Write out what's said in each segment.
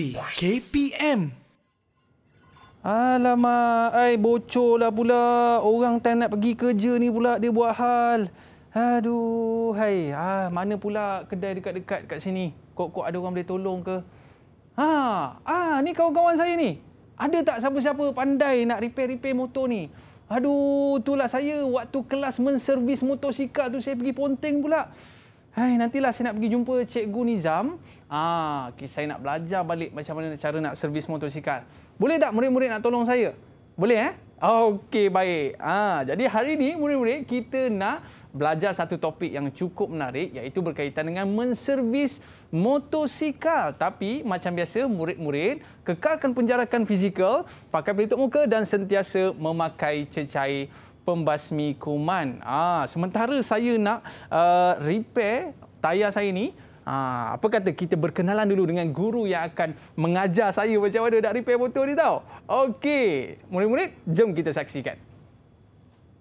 Ivy KPM. Alamak, ai bocor lah pula. Orang tak nak pergi kerja ni pula dia buat hal. Aduh, hai. Ah, mana pula kedai dekat-dekat kat sini? Kok-kok ada orang boleh tolong ke? Ha, ah, ni kawan-kawan saya ni. Ada tak siapa-siapa pandai nak repair-repair motor ni? Aduh, itulah saya waktu kelas menservis motosikal tu saya pergi ponteng pula. Hai, nantilah saya nak pergi jumpa Cikgu Nizam. Ah, okay, saya nak belajar balik macam mana cara nak servis motosikal. Boleh tak murid-murid nak tolong saya? Boleh eh? Okey, baik. Ah, jadi hari ini murid-murid kita nak belajar satu topik yang cukup menarik iaitu berkaitan dengan menservis motosikal. Tapi macam biasa murid-murid kekalkan penjarakan fizikal, pakai pelitup muka dan sentiasa memakai cecair pembasmi kuman. Ah, sementara saya nak uh, repair tayar saya ni, ah, apa kata kita berkenalan dulu dengan guru yang akan mengajar saya macam mana nak repair motor ni tau. Okey, murid-murid, jom kita saksikan.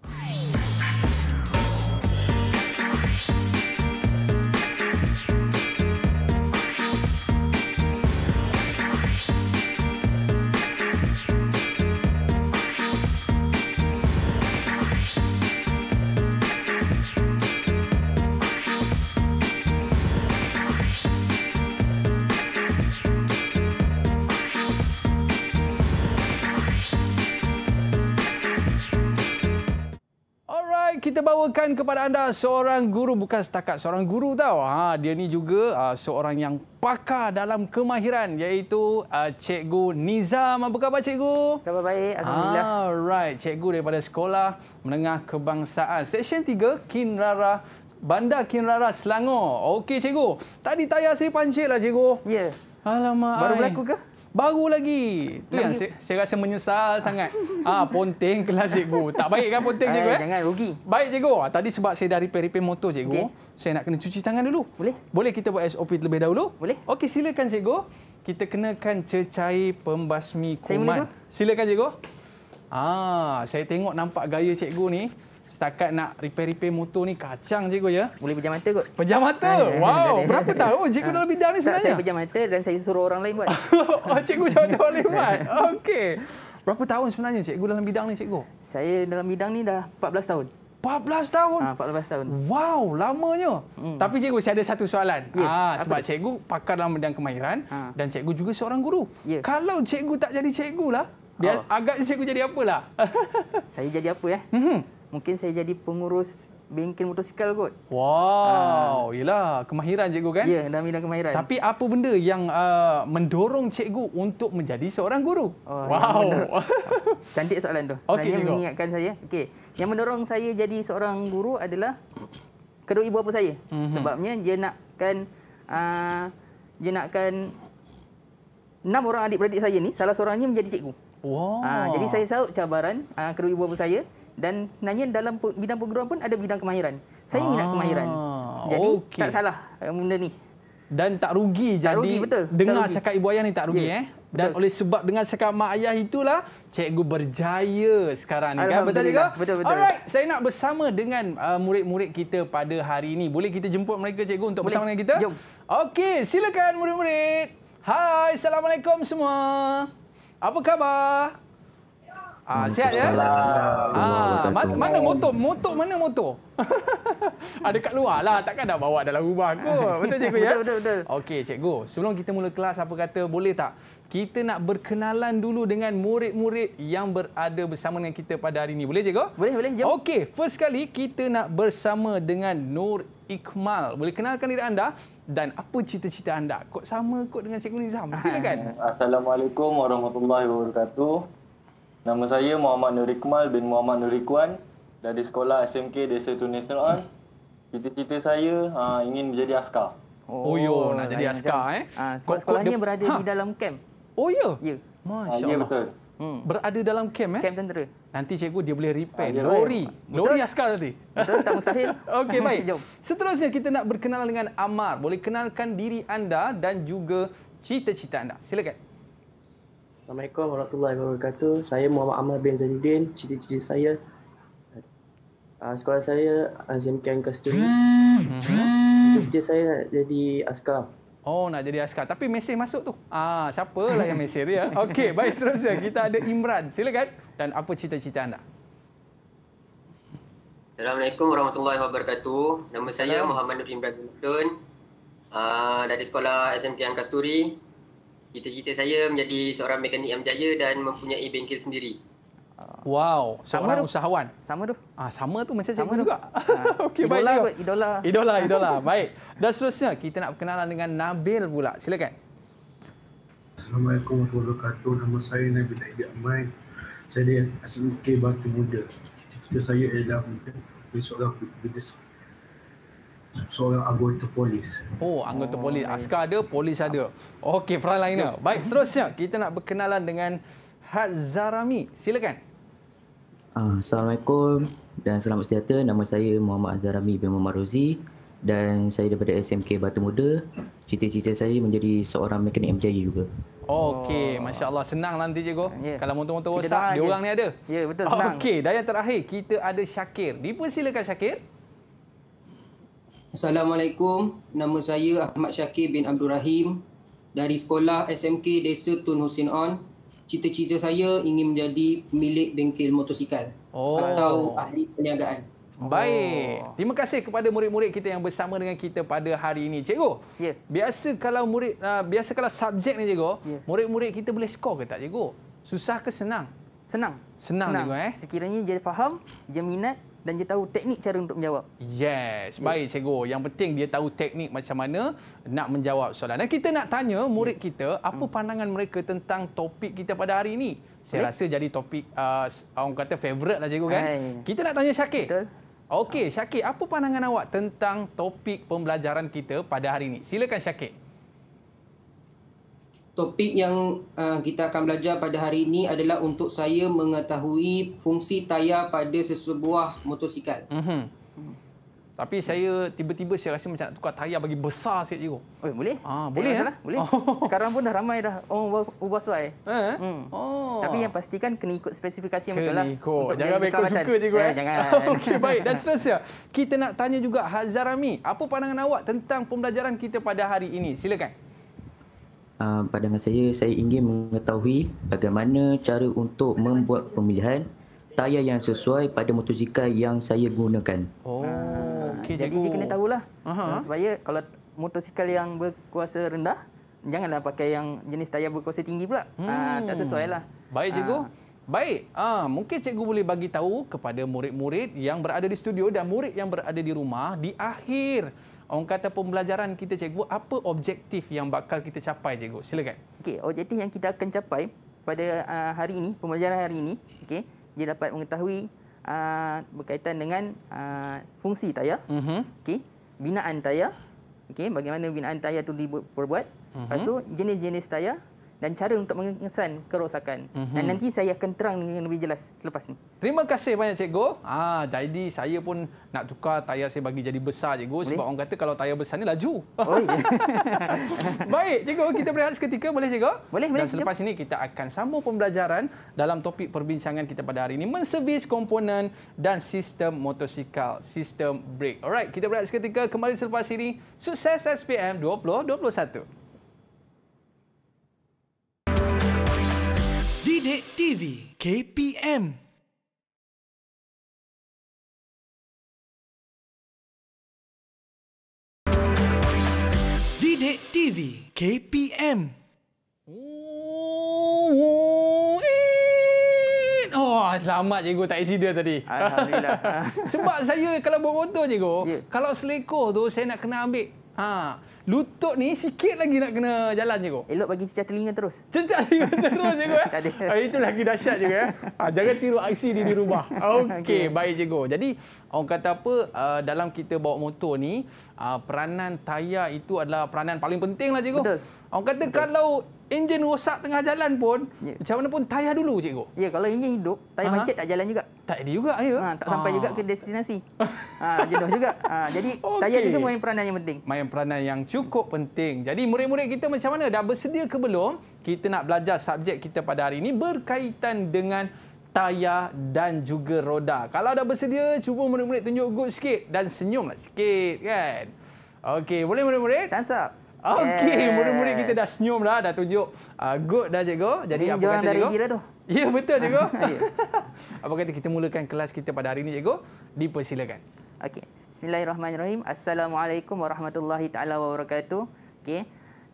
Hai. bawakan kepada anda seorang guru bukan setakat seorang guru tau. Ha dia ni juga uh, seorang yang pakar dalam kemahiran iaitu uh, cikgu Nizam. Apa khabar cikgu? Khabar baik alhamdulillah. Alright cikgu daripada sekolah menengah kebangsaan Seksyen 3 Kinrara Bandar Kinrara Selangor. Okey cikgu. Tadi tayar saya pancitlah cikgu. Ya. Yeah. Alamak. Baru berlaku ke? Baru lagi. Tu yang saya, saya rasa menyesal ah. sangat. Ah ha, ponteng kelas cikgu. Tak baik kan ponting cikgu eh? Jangan rugi. Baik cikgu. Ah, tadi sebab saya dari repair-repair motor cikgu, okay. saya nak kena cuci tangan dulu. Boleh? Boleh kita buat SOP terlebih dahulu? Boleh. Okey, silakan cikgu. Kita kenakan cecair pembasmi kuman. silakan cikgu. Ah, saya tengok nampak gaya cikgu ni setakat nak repair-repair motor ni kacang cikgu ya. Boleh pejam mata kot. Pejam mata? Wow, berapa tahun cikgu ha. dalam bidang ni sebenarnya? Tak, saya pejam mata dan saya suruh orang lain buat. oh, cikgu jawatan orang lain buat? Okey. Berapa tahun sebenarnya cikgu dalam bidang ni cikgu? Saya dalam bidang ni dah 14 tahun. 14 tahun? Ha, 14 tahun. Wow, lamanya. Hmm. Tapi cikgu, saya ada satu soalan. Yeah, ya, ha, sebab cikgu pakar dalam bidang kemahiran ha. dan cikgu juga seorang guru. Yeah. Kalau cikgu tak jadi cikgu lah, oh. agaknya cikgu jadi apalah? saya jadi apa ya? Mm-hmm mungkin saya jadi pengurus bengkel motosikal kot. Wow, uh, ah. yalah kemahiran cikgu kan? Ya, dalam bidang kemahiran. Tapi apa benda yang uh, mendorong cikgu untuk menjadi seorang guru? Oh, wow. Cantik soalan tu. Okay, Sebenarnya mengingatkan saya. Okey. Yang mendorong saya jadi seorang guru adalah kedua ibu bapa saya. Mm-hmm. Sebabnya dia nakkan uh, dia nakkan enam orang adik-beradik saya ni salah seorangnya menjadi cikgu. Wow. Uh, jadi saya sahut cabaran uh, kedua ibu bapa saya dan sebenarnya dalam bidang perguruan pun ada bidang kemahiran. Saya ah, minat kemahiran. Jadi okay. tak salah eh, benda ni. Dan tak rugi tak jadi rugi, betul. dengar rugi. cakap ibu ayah ni tak rugi yeah. eh. Dan betul. oleh sebab dengan cakap mak ayah itulah cikgu berjaya sekarang ni kan betul juga. Betul, betul. Alright, saya nak bersama dengan uh, murid-murid kita pada hari ini. Boleh kita jemput mereka cikgu untuk Boleh. bersama dengan kita? Jom. Okey, silakan murid-murid. Hai, assalamualaikum semua. Apa khabar? Ah, hmm, sihat ya? Lah. Ah, mana, mana motor? Motor mana motor? Ada kat luar lah. Takkan dah bawa dalam rumah aku. Betul cikgu ya? Betul, betul. Okey, cikgu. Sebelum kita mula kelas, apa kata boleh tak? Kita nak berkenalan dulu dengan murid-murid yang berada bersama dengan kita pada hari ini. Boleh cikgu? Boleh, boleh. Okey, first kali kita nak bersama dengan Nur Ikmal. Boleh kenalkan diri anda dan apa cita-cita anda? Kok sama kok dengan cikgu Nizam? Silakan. Assalamualaikum warahmatullahi wabarakatuh. Nama saya Muhammad Nurikmal bin Muhammad Nurikwan dari sekolah SMK Desa Tunis Selatan. Cita-cita saya ha, ingin menjadi askar. Oh, oh yo, nak jadi askar eh. Ah, ha, sebab kod, sekolahnya kod, berada ha. di dalam kem. Oh ya? Ya. Masya-Allah. Ya betul. Hmm. Berada dalam kem eh? Kem tentera. Nanti cikgu dia boleh repair ha, lori. Betul. Lori askar nanti. Betul, tak mustahil. Okey, baik. Jom. Seterusnya kita nak berkenalan dengan Amar. Boleh kenalkan diri anda dan juga cita-cita anda. Silakan. Assalamualaikum warahmatullahi wabarakatuh. Saya Muhammad Amal bin Zainuddin. Cita-cita saya uh, sekolah saya SMK uh, Angka Seterusnya. Cita-cita saya nak jadi askar. Oh, nak jadi askar. Tapi mesej masuk tu. Ah, siapalah yang mesej dia. Okey, baik seterusnya. Kita ada Imran. Silakan. Dan apa cita-cita anda? Assalamualaikum warahmatullahi wabarakatuh. Nama saya Muhammad Nur Imran bin Uh, dari sekolah SMK Angkasturi, cita-cita saya menjadi seorang mekanik yang berjaya dan mempunyai bengkel sendiri. Wow, seorang sama usahawan. Tu. Sama tu. Ah, sama tu macam saya juga. Ha. Ah, Okey, baik. Idola, kot, idola. Idola, idola. baik. Dan seterusnya kita nak berkenalan dengan Nabil pula. Silakan. Assalamualaikum warahmatullahi wabarakatuh. Nama saya Nabil Aidi Amai. Saya dari asyik UK Batu Muda. Cita-cita saya adalah menjadi seorang business seorang anggota polis. Oh, anggota oh, polis. Askar ada, polis ada. Okey, frontliner. Baik, seterusnya kita nak berkenalan dengan Hazarami. Silakan. Ah, Assalamualaikum dan selamat sejahtera. Nama saya Muhammad Hazarami bin Muhammad Rozi dan saya daripada SMK Batu Muda. Cita-cita saya menjadi seorang mekanik MJ juga. Okey, oh. Masya Allah. Senang nanti, Cikgu. Yeah. Ya. Kalau motor-motor rosak, dia orang ni ada. Ya, yeah, betul. Senang. Okey, dan yang terakhir, kita ada Syakir. Dipersilakan Syakir. Syakir. Assalamualaikum. Nama saya Ahmad Syakir bin Abdul Rahim dari sekolah SMK Desa Tun Hussein On. Cita-cita saya ingin menjadi pemilik bengkel motosikal oh. atau ahli perniagaan. Baik. Oh. Terima kasih kepada murid-murid kita yang bersama dengan kita pada hari ini. Cikgu, yeah. biasa kalau murid uh, biasa kalau subjek ni cikgu, ya. murid-murid yeah. kita boleh skor ke tak cikgu? Susah ke senang? Senang. Senang, senang. cikgu eh. Sekiranya dia faham, dia minat, dan dia tahu teknik cara untuk menjawab. Yes, baik yeah. cikgu. Yang penting dia tahu teknik macam mana nak menjawab soalan. Dan kita nak tanya murid hmm. kita apa hmm. pandangan mereka tentang topik kita pada hari ini. Saya Boleh? rasa jadi topik uh, orang kata favorite lah cikgu kan. Ay. Kita nak tanya Syakir. Betul. Okey, Syakir, apa pandangan awak tentang topik pembelajaran kita pada hari ini? Silakan Syakir topik yang uh, kita akan belajar pada hari ini adalah untuk saya mengetahui fungsi tayar pada sesebuah motosikal. Mm-hmm. Tapi saya tiba-tiba saya rasa macam nak tukar tayar bagi besar sikit cikgu. Oh, boleh? Ah, boleh ya? Boleh. Oh. Sekarang pun dah ramai dah orang oh, ubah suai. Eh? Hmm. Oh. Tapi yang pasti kan kena ikut spesifikasi kena betul lah. Ikut. Jangan ikut suka cikgu eh, eh. jangan. Okey, baik. Dan seterusnya, kita nak tanya juga Hazarami, apa pandangan awak tentang pembelajaran kita pada hari ini? Silakan uh, ah, pandangan saya, saya ingin mengetahui bagaimana cara untuk membuat pemilihan tayar yang sesuai pada motosikal yang saya gunakan. Oh, ah, okay, jadi cikgu. dia kena tahulah. Uh, supaya kalau motosikal yang berkuasa rendah, janganlah pakai yang jenis tayar berkuasa tinggi pula. Hmm. Uh, tak sesuai lah. Baik, cikgu. Uh. Baik, uh, mungkin cikgu boleh bagi tahu kepada murid-murid yang berada di studio dan murid yang berada di rumah di akhir orang kata pembelajaran kita cikgu apa objektif yang bakal kita capai cikgu silakan okey objektif yang kita akan capai pada ah, hari ini pembelajaran hari ini okey dia dapat mengetahui uh, berkaitan dengan uh, fungsi tayar mm-hmm. okey binaan tayar okey bagaimana binaan tayar itu diperbuat mm-hmm. lepas tu jenis-jenis tayar dan cara untuk mengesan kerosakan. Mm-hmm. Dan mhm. nanti saya akan terang dengan lebih jelas selepas ni. Terima kasih banyak cikgu. Ah, jadi saya pun nak tukar tayar saya bagi jadi besar cikgu boleh? sebab orang kata kalau tayar besar ni laju. Oh, Baik cikgu, kita berehat seketika boleh cikgu? Boleh, boleh. Dan selepas ini kita akan sambung pembelajaran dalam topik perbincangan kita pada hari ini. Menservis komponen dan sistem motosikal, sistem brake. Alright, kita berehat seketika kembali selepas ini. Sukses SPM 2021. Didik TV KPM Didik TV KPM eh. Oh, selamat cikgu tak isi dia tadi. Alhamdulillah. Sebab saya kalau buat kotor cikgu, yeah. kalau selekoh tu saya nak kena ambil Ha, lutut ni sikit lagi nak kena jalan je cikgu. Elok bagi cecah telinga terus. Cecah telinga terus cikgu ya. Ha, itu lagi dahsyat cikgu ya. Ha, jangan tiru aksi di di rumah. Okey, okay. baik je cikgu. Jadi orang kata apa ah, dalam kita bawa motor ni, ah, peranan tayar itu adalah peranan paling penting lah cikgu. Betul. Orang kata Betul. kalau enjin rosak tengah jalan pun yeah. macam mana pun tayar dulu cikgu. Ya kalau enjin hidup, tayar ha? macet tak jalan juga. Tak ada juga ya. Ha, tak ha. sampai ah. juga ke destinasi. ha jenuh juga. Ha, jadi okay. tayar juga main peranan yang penting. Main peranan yang cukup penting. Jadi murid-murid kita macam mana dah bersedia ke belum kita nak belajar subjek kita pada hari ini berkaitan dengan tayar dan juga roda. Kalau dah bersedia cuba murid-murid tunjuk good sikit dan senyumlah sikit kan. Okey, boleh murid-murid? Tansap. Okey, yes. murid-murid kita dah senyum dah, dah tunjuk uh, good dah cikgu. Jadi Ini apa kata dari cikgu? Lah tu. Ya, betul cikgu. apa kata kita mulakan kelas kita pada hari ini cikgu? Dipersilakan. Okey. Bismillahirrahmanirrahim. Assalamualaikum warahmatullahi taala wabarakatuh. Okey.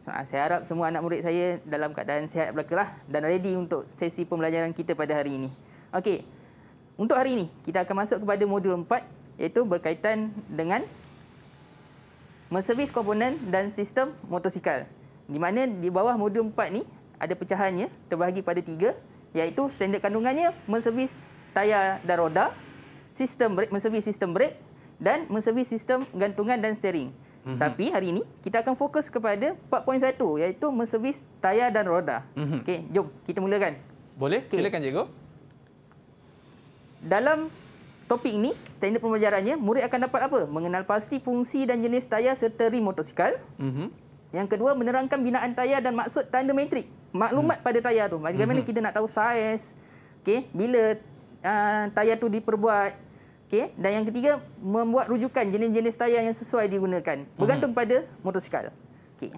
Ah, saya harap semua anak murid saya dalam keadaan sihat belakalah dan ready untuk sesi pembelajaran kita pada hari ini. Okey. Untuk hari ini, kita akan masuk kepada modul 4 iaitu berkaitan dengan menservis komponen dan sistem motosikal. Di mana di bawah modul 4 ni ada pecahannya terbahagi pada tiga iaitu standard kandungannya menservis tayar dan roda, sistem brek menservis sistem brek dan menservis sistem gantungan dan steering. Mm-hmm. Tapi hari ini kita akan fokus kepada 4.1 iaitu menservis tayar dan roda. Mm-hmm. Okey, jom kita mulakan. Boleh, okay. silakan cikgu. Dalam Topik ini, standard pembelajarannya, murid akan dapat apa? Mengenal pasti fungsi dan jenis tayar serta rim motosikal. Mm-hmm. Yang kedua, menerangkan binaan tayar dan maksud tanda metrik. Maklumat mm. pada tayar tu. Bagaimana mm-hmm. kita nak tahu saiz, okay, bila uh, tayar tu diperbuat. Okay. Dan yang ketiga, membuat rujukan jenis-jenis tayar yang sesuai digunakan. Bergantung mm-hmm. pada motosikal. Okay.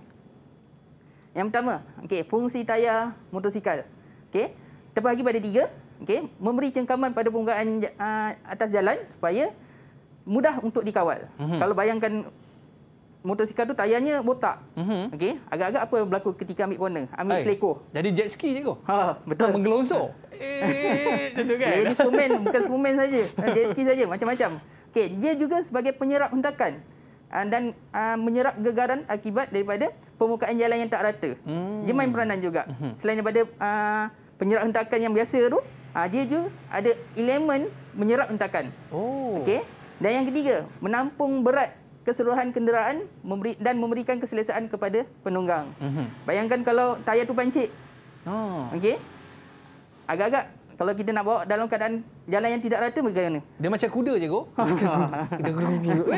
Yang pertama, okay, fungsi tayar motosikal. Okay. Terbahagi pada tiga, okey memberi cengkaman pada penggunaan uh, atas jalan supaya mudah untuk dikawal. Mm-hmm. Kalau bayangkan motosikal tu tayarnya botak. Mm-hmm. Okey, agak-agak apa yang berlaku ketika ambil corner? Ambil hey. selekoh. Jadi jet ski je kau. Ha, betul. Menggelongsor. Eh, tentu kan. Jadi superman, bukan superman saja. Jet ski saja macam-macam. Okey, dia juga sebagai penyerap hentakan ah, dan uh, menyerap gegaran akibat daripada permukaan jalan yang tak rata. Hmm. Dia main peranan juga. hmm Selain daripada uh, penyerap hentakan yang biasa tu, Uh, dia juga ada elemen menyerap entakan, Oh. Okey. Dan yang ketiga, menampung berat keseluruhan kenderaan memberi, dan memberikan keselesaan kepada penunggang. Mm-hmm. Bayangkan kalau tayar tu pancit. Oh. Okey. Agak-agak kalau kita nak bawa dalam keadaan jalan yang tidak rata, bagaimana? Dia macam kuda je, Go. Kuda, kuda, kuda, kuda.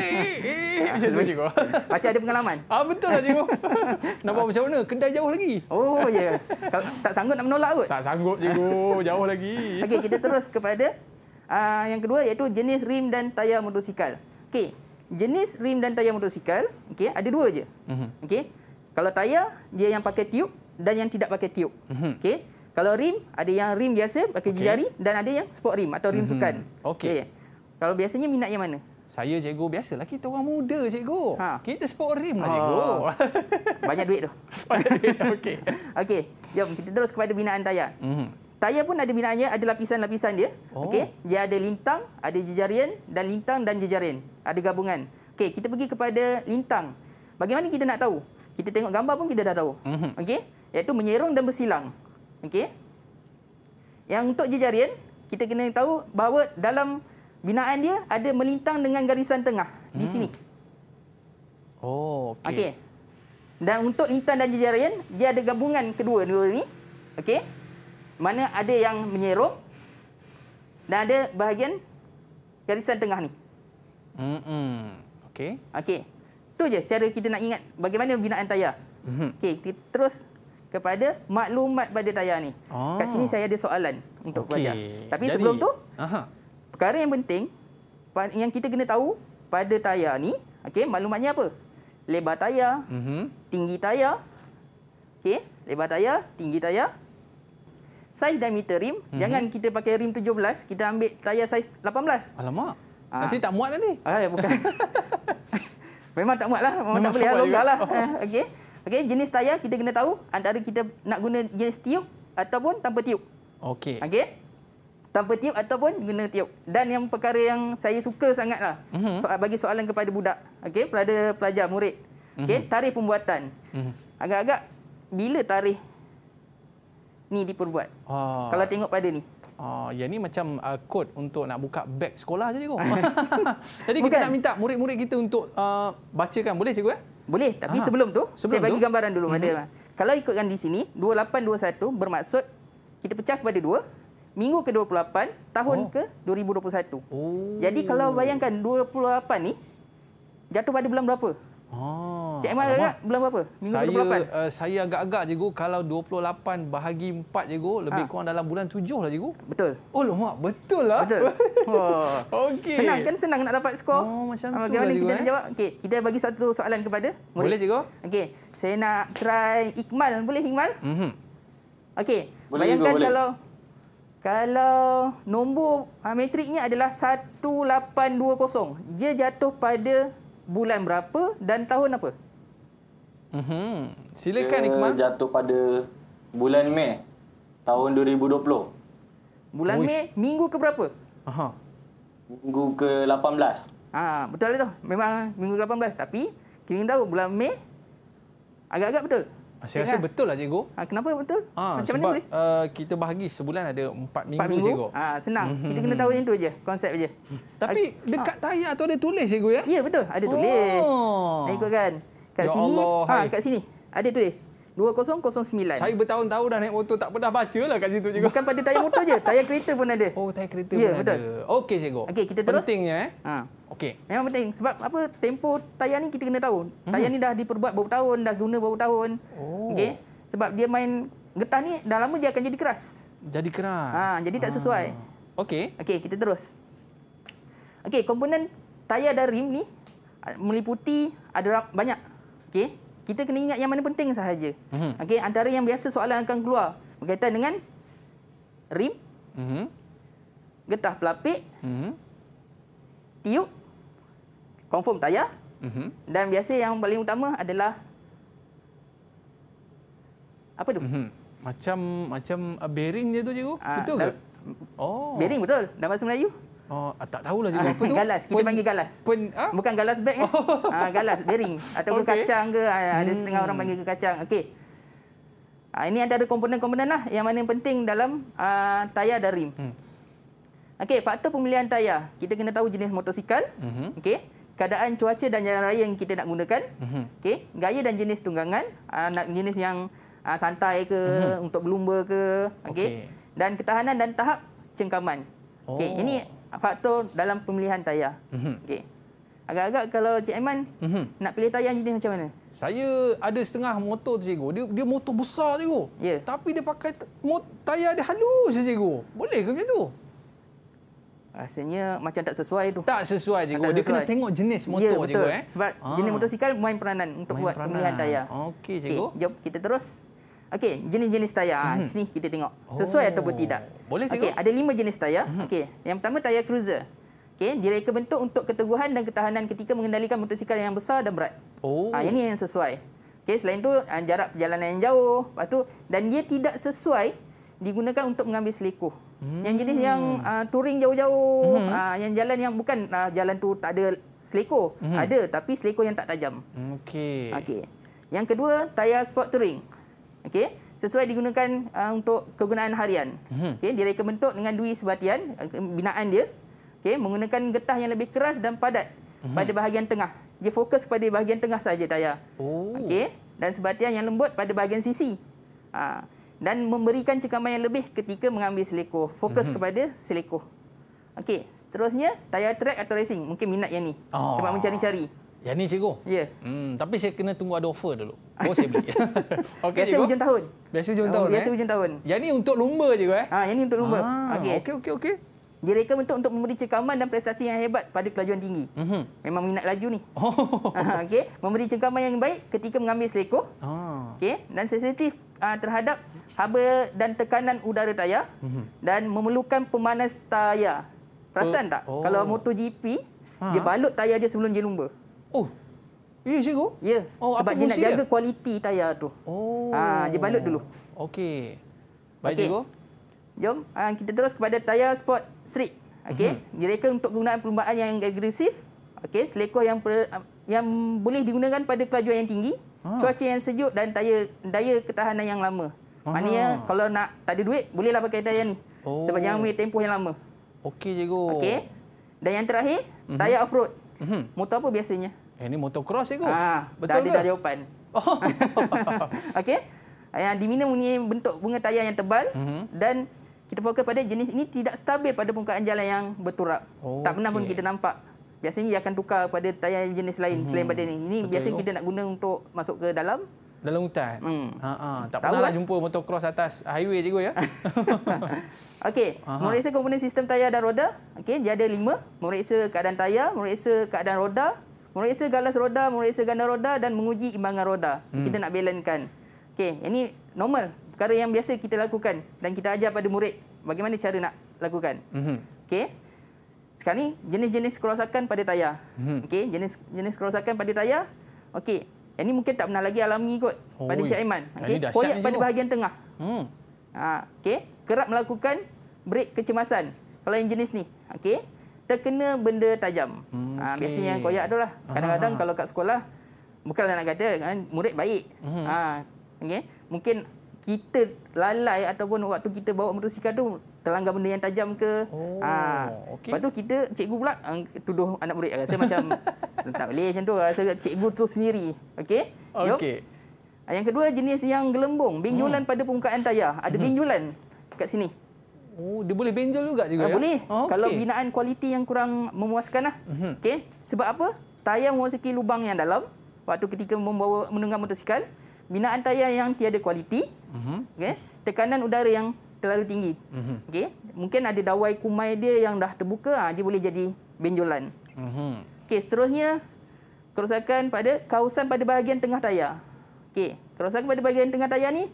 macam tu, Cikgu. Macam ada pengalaman. Ah Betul lah, Cikgu. Nak bawa macam mana? Kedai jauh lagi. Oh, ya. Yeah. Kalau tak sanggup nak menolak kot. Tak sanggup, Cikgu. Jauh lagi. Okey, kita terus kepada uh, yang kedua iaitu jenis rim dan tayar motosikal. Okey, jenis rim dan tayar motosikal, okey, ada dua je. Mhm. Okey, kalau tayar, dia yang pakai tube dan yang tidak pakai tube. Mhm. Okey, kalau rim, ada yang rim biasa pakai okay. jari dan ada yang sport rim atau rim mm-hmm. sukan. Okey. Okay. Kalau biasanya minat yang mana? Saya cikgu biasalah kita orang muda cikgu. Ha. Kita sport rim lah oh. cikgu. Oh. Banyak duit tu. Okey. Okey. Jom kita terus kepada binaan tayar. Mm-hmm. Tayar pun ada binaannya, ada lapisan-lapisan dia. Oh. Okey. Dia ada lintang, ada jejarian dan lintang dan jejarian. Ada gabungan. Okey, kita pergi kepada lintang. Bagaimana kita nak tahu? Kita tengok gambar pun kita dah tahu. Mm-hmm. Okey. Iaitu menyerong dan bersilang. Okey. Yang untuk jejarian, kita kena tahu bahawa dalam binaan dia ada melintang dengan garisan tengah hmm. di sini. Oh, okey. Okey. Dan untuk lintang dan jejarian, dia ada gabungan kedua dua ni. Okey. Mana ada yang menyerong dan ada bahagian garisan tengah ni. Hmm. Okey. Okey. Tu je cara kita nak ingat bagaimana binaan tayar. Mm-hmm. Okey, terus kepada maklumat pada tayar ni. Oh. Kat sini saya ada soalan untuk okay. pelajar. Tapi Jadi, sebelum tu, aha. perkara yang penting yang kita kena tahu pada tayar ni, okey, maklumatnya apa? Lebar tayar, mm-hmm. tinggi tayar, okey, lebar tayar, tinggi tayar, saiz diameter rim. Mm-hmm. Jangan kita pakai rim 17, kita ambil tayar saiz 18. Alamak. Ha. Nanti tak muat nanti. Ah, ya, bukan. Memang tak muat lah. Memang, Memang tak boleh. Longgar lah. Oh. Okey. Okey, jenis tayar kita kena tahu antara kita nak guna jenis tiup ataupun tanpa tiup. Okey. Okey. Tanpa tiup ataupun guna tiup. Dan yang perkara yang saya suka sangatlah. Mm-hmm. Soal bagi soalan kepada budak. Okey, pelajar pelajar murid. Okey, mm-hmm. tarikh pembuatan. Mm-hmm. Agak-agak bila tarikh ni diperbuat? Oh. Kalau tengok pada ni. Oh, ya ni macam uh, ah, kod untuk nak buka beg sekolah je cikgu. Jadi kita Bukan. nak minta murid-murid kita untuk uh, bacakan boleh cikgu eh? Boleh, tapi Aha. sebelum tu sebelum saya bagi tu? gambaran dulu mm-hmm. Kalau ikutkan di sini 2821 bermaksud kita pecah kepada dua minggu ke-28 tahun oh. ke 2021. Oh. Jadi kalau bayangkan 28 ni jatuh pada bulan berapa? Oh. Hmm, Cik Ahmad agak bulan berapa? Minggu saya, 28? Uh, eh, saya agak-agak cikgu kalau 28 bahagi 4 cikgu lebih ha. kurang dalam bulan 7 lah cikgu. Betul. Oh lama, betul lah. Betul. Oh. Senang kan senang nak dapat skor? Oh macam tu. Ah, lah, bagaimana lah, cikgu, kita eh. nak eh? jawab? Okey, kita bagi satu soalan kepada murid. Boleh cikgu? Okey. Saya nak try Iqmal. Boleh Iqmal? Mhm. Mm Okey. Bayangkan cikgu, kalau kalau nombor ah, metriknya adalah 1820, dia jatuh pada bulan berapa dan tahun apa? Mhm. Silakan dia Jatuh pada bulan Mei tahun 2020. Bulan Mei minggu ke berapa? Aha. Minggu ke-18. Ha, betul itu. Lah Memang minggu ke-18 tapi kini tahu bulan Mei agak-agak betul. Saya rasa lah. betul lah cikgu. Ha, kenapa betul? Ha, Macam sebab, mana boleh? Sebab uh, kita bahagi sebulan ada empat minggu, minggu cikgu. Ha, senang. Mm-hmm. Kita kena tahu yang itu je, konsep je. Tapi dekat ha. tayar tu ada tulis cikgu ya? Ya betul, ada tulis. Oh. Nak kan? Kat ya sini, Allah, ha, kat sini. Ada tulis. 2009. Saya bertahun-tahun dah naik motor tak pernah baca lah kat situ juga. Bukan pada tayar motor je, tayar kereta pun ada. Oh, tayar kereta ya, pun betul. ada. Okay, cikgu. Okey, kita terus. Pentingnya eh. Ha. Okey. Memang penting sebab apa Tempo tayar ni kita kena tahu. Mhm. Tayar hmm. ni dah diperbuat berapa tahun, dah guna berapa tahun. Oh. Okey. Sebab dia main getah ni dah lama dia akan jadi keras. Jadi keras. Ha, jadi tak ah. sesuai. Ha. Okey. Okey, kita terus. Okey, komponen tayar dan rim ni ah, meliputi ada banyak Okey, kita kena ingat yang mana penting sahaja. Mm-hmm. Okey, antara yang biasa soalan akan keluar berkaitan dengan rim, mm-hmm. getah pelapik, mm-hmm. tiup, confirm tayar mm-hmm. dan biasa yang paling utama adalah apa tu? Mm-hmm. Macam macam ah, bearing dia tu cikgu. Aa, ah, betul ke? oh. Bearing betul. Dalam bahasa Melayu. Oh, ah, tak tahu lah ah, apa tu. Galas, kita pen, panggil galas. Pen, ah? Bukan galas beg kan? Eh? Oh. Ha, galas, bearing. Atau okay. kacang ke, ada hmm. setengah orang panggil ke kacang. Okey. Ha, ini ada komponen-komponen lah yang mana yang penting dalam uh, tayar dan rim. Hmm. Okey, faktor pemilihan tayar. Kita kena tahu jenis motosikal. Hmm. Okey. Keadaan cuaca dan jalan raya yang kita nak gunakan. Hmm. Okey. Gaya dan jenis tunggangan. Uh, nak jenis yang uh, santai ke, hmm. untuk berlumba ke. Okey. Okay. Dan ketahanan dan tahap cengkaman. Oh. Okey, ini faktor dalam pemilihan tayar. Mm-hmm. Okey. Agak-agak kalau Cik Aiman mm-hmm. nak pilih tayar jenis macam mana? Saya ada setengah motor tu cikgu. Dia dia motor besar cikgu. Yeah. Tapi dia pakai tayar dia halus cikgu. Boleh ke macam tu? Rasanya macam tak sesuai tu. Tak sesuai cikgu. Tak dia sesuai. kena tengok jenis ya, motor yeah, betul. cikgu eh. Sebab ah. jenis motosikal main peranan untuk main buat peranan. pemilihan tayar. Okey cikgu. Okay, jom kita terus. Okey, jenis-jenis tayar. Ah, hmm. Sini kita tengok. Sesuai oh. ataupun tidak. Boleh tengok. Okey, ada lima jenis tayar. Hmm. Okey, yang pertama tayar cruiser. Okey, direka bentuk untuk keteguhan dan ketahanan ketika mengendalikan motosikal yang besar dan berat. Oh. Ha, ini yang sesuai. Okay, selain itu ah, jarak perjalanan yang jauh. Lepas tu, dan dia tidak sesuai digunakan untuk mengambil selekoh. Hmm. Yang jenis yang uh, touring jauh-jauh, hmm. uh, yang jalan yang bukan uh, jalan tu tak ada selekoh. Hmm. Ada tapi selekoh yang tak tajam. Okey. Okey. Yang kedua, tayar sport touring okey sesuai digunakan uh, untuk kegunaan harian hmm okey direka bentuk dengan duri sebatian uh, binaan dia okey menggunakan getah yang lebih keras dan padat hmm pada bahagian tengah dia fokus pada bahagian tengah saja daya oh. okey dan sebatian yang lembut pada bahagian sisi ha. dan memberikan cengkaman yang lebih ketika mengambil selekoh fokus hmm kepada selekoh Okey, seterusnya tayar track atau racing mungkin minat yang ni oh. sebab mencari-cari. Ya ni cikgu? Ya. Yeah. Hmm, tapi saya kena tunggu ada offer dulu. Oh, saya beli. okay, Biasa hujung tahun. Biasa hujung tahun. Biasa eh? hujung tahun. Eh. Yang ni untuk lumba cikgu eh? Ha, yang ni untuk lumba. Ah, okey. Okey, okey, okey. Direka untuk untuk memberi cengkaman dan prestasi yang hebat pada kelajuan tinggi. Mm-hmm. Memang minat laju ni. Oh. Ha, okey, memberi cengkaman yang baik ketika mengambil selekoh. Ah. Oh. Okey, dan sensitif uh, terhadap haba dan tekanan udara tayar mm-hmm. dan memerlukan pemanas tayar. Perasan oh. tak? Oh. Kalau MotoGP, ha. dia balut tayar dia sebelum dia lumba. Oh. Ya, yeah, cikgu? Ya. Yeah. Oh, Sebab dia nak dia? jaga kualiti tayar tu. Oh. Ha, dia balut dulu. Okey. Baik, okay. cikgu. Jom, ha, kita terus kepada tayar sport street. Okey. Mm-hmm. Direka untuk penggunaan perlumbaan yang agresif. Okey, selekoh yang per, ah, yang boleh digunakan pada kelajuan yang tinggi, ha. cuaca yang sejuk dan tayar daya ketahanan yang lama. Aha. Maknanya kalau nak tak ada duit, bolehlah pakai tayar ni. Oh. Sebab jangan ambil tempoh yang lama. Okey, cikgu. Okey. Dan yang terakhir, mhm. tayar mm-hmm. off-road. Mm-hmm. Motor apa biasanya? Eh, ini motocross cikgu. Ha, ah, Betul dah ke? Dah ada open. Oh. Okey. Yang dimina mempunyai bentuk bunga tayar yang tebal mm -hmm. dan kita fokus pada jenis ini tidak stabil pada permukaan jalan yang berturap. Oh, tak pernah okay. pun kita nampak. Biasanya ia akan tukar pada tayar jenis lain mm -hmm. selain pada ini. Ini Betul biasanya itu. kita nak guna untuk masuk ke dalam. Dalam hutan? Hmm. Ha -ha. Tak pernah lah, lah. jumpa motocross atas highway cikgu ya. Okey, meriksa komponen sistem tayar dan roda. Okey, dia ada lima. Meriksa keadaan tayar, meriksa keadaan roda, Memeriksa galas roda, memeriksa ganda roda dan menguji imbangan roda. Hmm. Kita nak balankan. Okey, ini normal. Perkara yang biasa kita lakukan dan kita ajar pada murid bagaimana cara nak lakukan. Hmm. Okey. Sekarang ini, jenis-jenis kerosakan pada tayar. Hmm. Okey, jenis-jenis kerosakan pada tayar. Okey. Yang ini mungkin tak pernah lagi alami kot pada Oi. Cik Aiman. Okey. Koyak pada juga. bahagian tengah. Hmm. Ha, okey. Kerap melakukan break kecemasan. Kalau yang jenis ni. okay terkena benda tajam. Okay. Ah, ha, hmm, biasanya yang koyak tu lah. Kadang-kadang kalau kat sekolah, bukanlah nak kata kan, murid baik. Ha, mhm. ah, okay. Mungkin kita lalai ataupun waktu kita bawa motosikal tu, terlanggar benda yang tajam ke. Oh, ha. Ah, okay. Lepas tu kita, cikgu pula tuduh anak murid. Rasa macam, tak boleh macam tu. Rasa cikgu tu sendiri. Okey? Okey. Yang kedua jenis yang gelembung, binjulan hmm. pada permukaan tayar. Ada mhm. binjulan kat sini. Oh, dia boleh benjol juga juga. Ha, ya? Boleh. Oh, okay. Kalau binaan kualiti yang kurang memuaskan lah. Mm -hmm. okay. Sebab apa? Tayar memasuki lubang yang dalam. Waktu ketika membawa menunggang motosikal. Binaan tayar yang tiada kualiti. Mm -hmm. okay. Tekanan udara yang terlalu tinggi. Mm -hmm. okay. Mungkin ada dawai kumai dia yang dah terbuka. Ha, dia boleh jadi benjolan. Mm -hmm. okay, seterusnya, kerosakan pada kawasan pada bahagian tengah tayar. Okay. Kerosakan pada bahagian tengah tayar ni.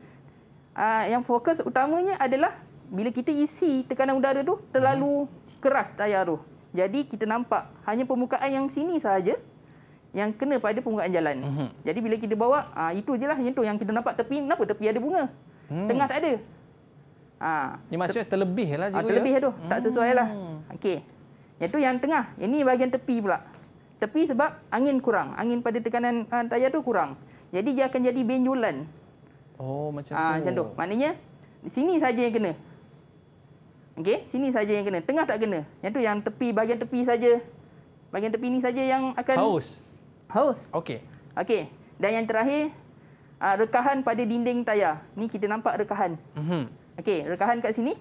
Uh, yang fokus utamanya adalah bila kita isi tekanan udara tu terlalu hmm. keras tayar tu. Jadi kita nampak hanya permukaan yang sini sahaja yang kena pada permukaan jalan. Hmm. Jadi bila kita bawa ha, itu je lah yang yang kita nampak tepi kenapa tepi ada bunga. Hmm. Tengah tak ada. Ha, ini maksudnya terlebih lah. Ha, terlebih ya? Lah tu. Hmm. Tak sesuai lah. Hmm. Okey, Yang tu yang tengah. Yang ni bahagian tepi pula. Tepi sebab angin kurang. Angin pada tekanan ha, tayar tu kurang. Jadi dia akan jadi benjolan. Oh macam ha, tu. Macam tu. Maknanya sini saja yang kena. Okey, sini saja yang kena. Tengah tak kena. Yang tu yang tepi bahagian tepi saja. Bahagian tepi ni saja yang akan haus. Haus. Okey. Okey. Dan yang terakhir uh, rekahan pada dinding tayar. Ni kita nampak rekahan. Mhm. Okey, rekahan kat sini.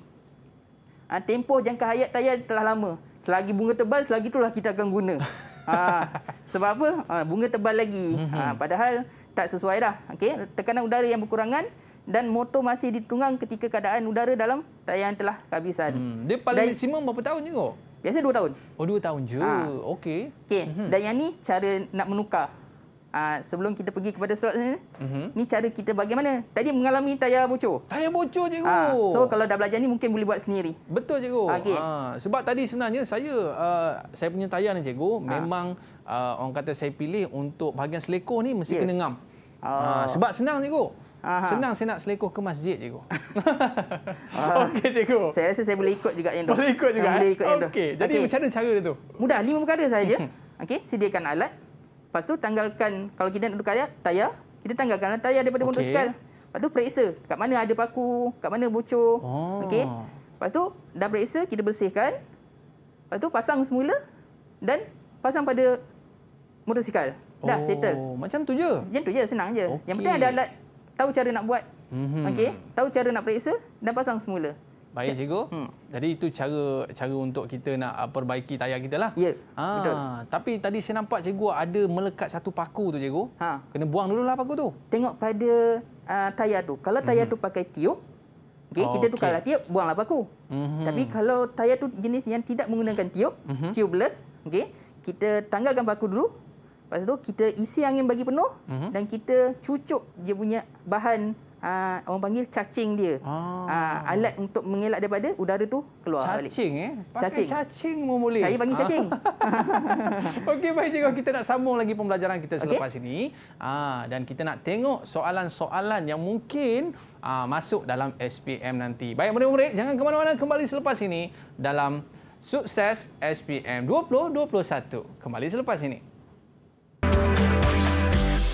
Uh, tempoh jangka hayat tayar telah lama. Selagi bunga tebal, selagi itulah kita akan guna. ha, sebab apa? Ha, bunga tebal lagi. Ha, padahal tak sesuai dah. Okey, tekanan udara yang berkurangan dan motor masih ditunggang ketika keadaan udara dalam tayar yang telah kehabisan. Hmm. Dia paling maksimum berapa tahun ni kok? Biasa dua tahun. Oh dua tahun je. Ha. Okey. Okey. Hmm. Dan yang ni cara nak menukar. Ha, sebelum kita pergi kepada slot ni, mm-hmm. ni cara kita bagaimana? Tadi mengalami tayar bocor. Tayar bocor cikgu. Ha, so kalau dah belajar ni mungkin boleh buat sendiri. Betul cikgu. Ha, okay. Ha, sebab tadi sebenarnya saya uh, saya punya tayar ni cikgu ha. memang uh, orang kata saya pilih untuk bahagian selekoh ni mesti yeah. kena ngam. Ha. Ha, sebab senang cikgu. Aha. Senang saya nak selekoh ke masjid cikgu. Okey cikgu. Saya rasa saya boleh ikut juga yang tu. Boleh ikut juga. Boleh eh? Okey. Jadi okay. macam mana cara dia tu? Mudah, lima perkara saja. Okey, sediakan alat. Lepas tu tanggalkan kalau kita nak tukar tayar, kita tanggalkan tayar daripada motor okay. sekal. Lepas tu periksa kat mana ada paku, kat mana bocor. Oh. Okey. Lepas tu dah periksa kita bersihkan. Lepas tu pasang semula dan pasang pada motor sikal. Dah oh, settle. Macam tu je. Macam tu je, senang je. Okay. Yang penting ada alat tahu cara nak buat. Mm-hmm. Okey, tahu cara nak periksa dan pasang semula. Baik ya. cikgu. Hmm. Jadi itu cara cara untuk kita nak uh, perbaiki tayar kita lah. Ya. Ha, betul. Tapi tadi saya nampak cikgu ada melekat satu paku tu cikgu. Ha. Kena buang dululah paku tu. Tengok pada uh, tayar tu. Kalau tayar mm-hmm. tu pakai tiup, okay? oh, kita tukarlah okay. tiup, buanglah paku. Mm-hmm. Tapi kalau tayar tu jenis yang tidak menggunakan tiup, mm-hmm. tubeless, okey, kita tanggalkan paku dulu, Lepas tu kita isi angin bagi penuh mm-hmm. dan kita cucuk dia punya bahan Uh, orang panggil cacing dia. Ah. Uh, alat untuk mengelak daripada udara tu keluar cacing, balik. Cacing eh? Pakai cacing. Cacing pun boleh. Saya panggil cacing. Okey baik cikgu kita nak sambung lagi pembelajaran kita selepas okay. ini. Uh, dan kita nak tengok soalan-soalan yang mungkin uh, masuk dalam SPM nanti. Baik murid-murid jangan ke mana-mana kembali selepas ini dalam sukses SPM 2021. Kembali selepas ini.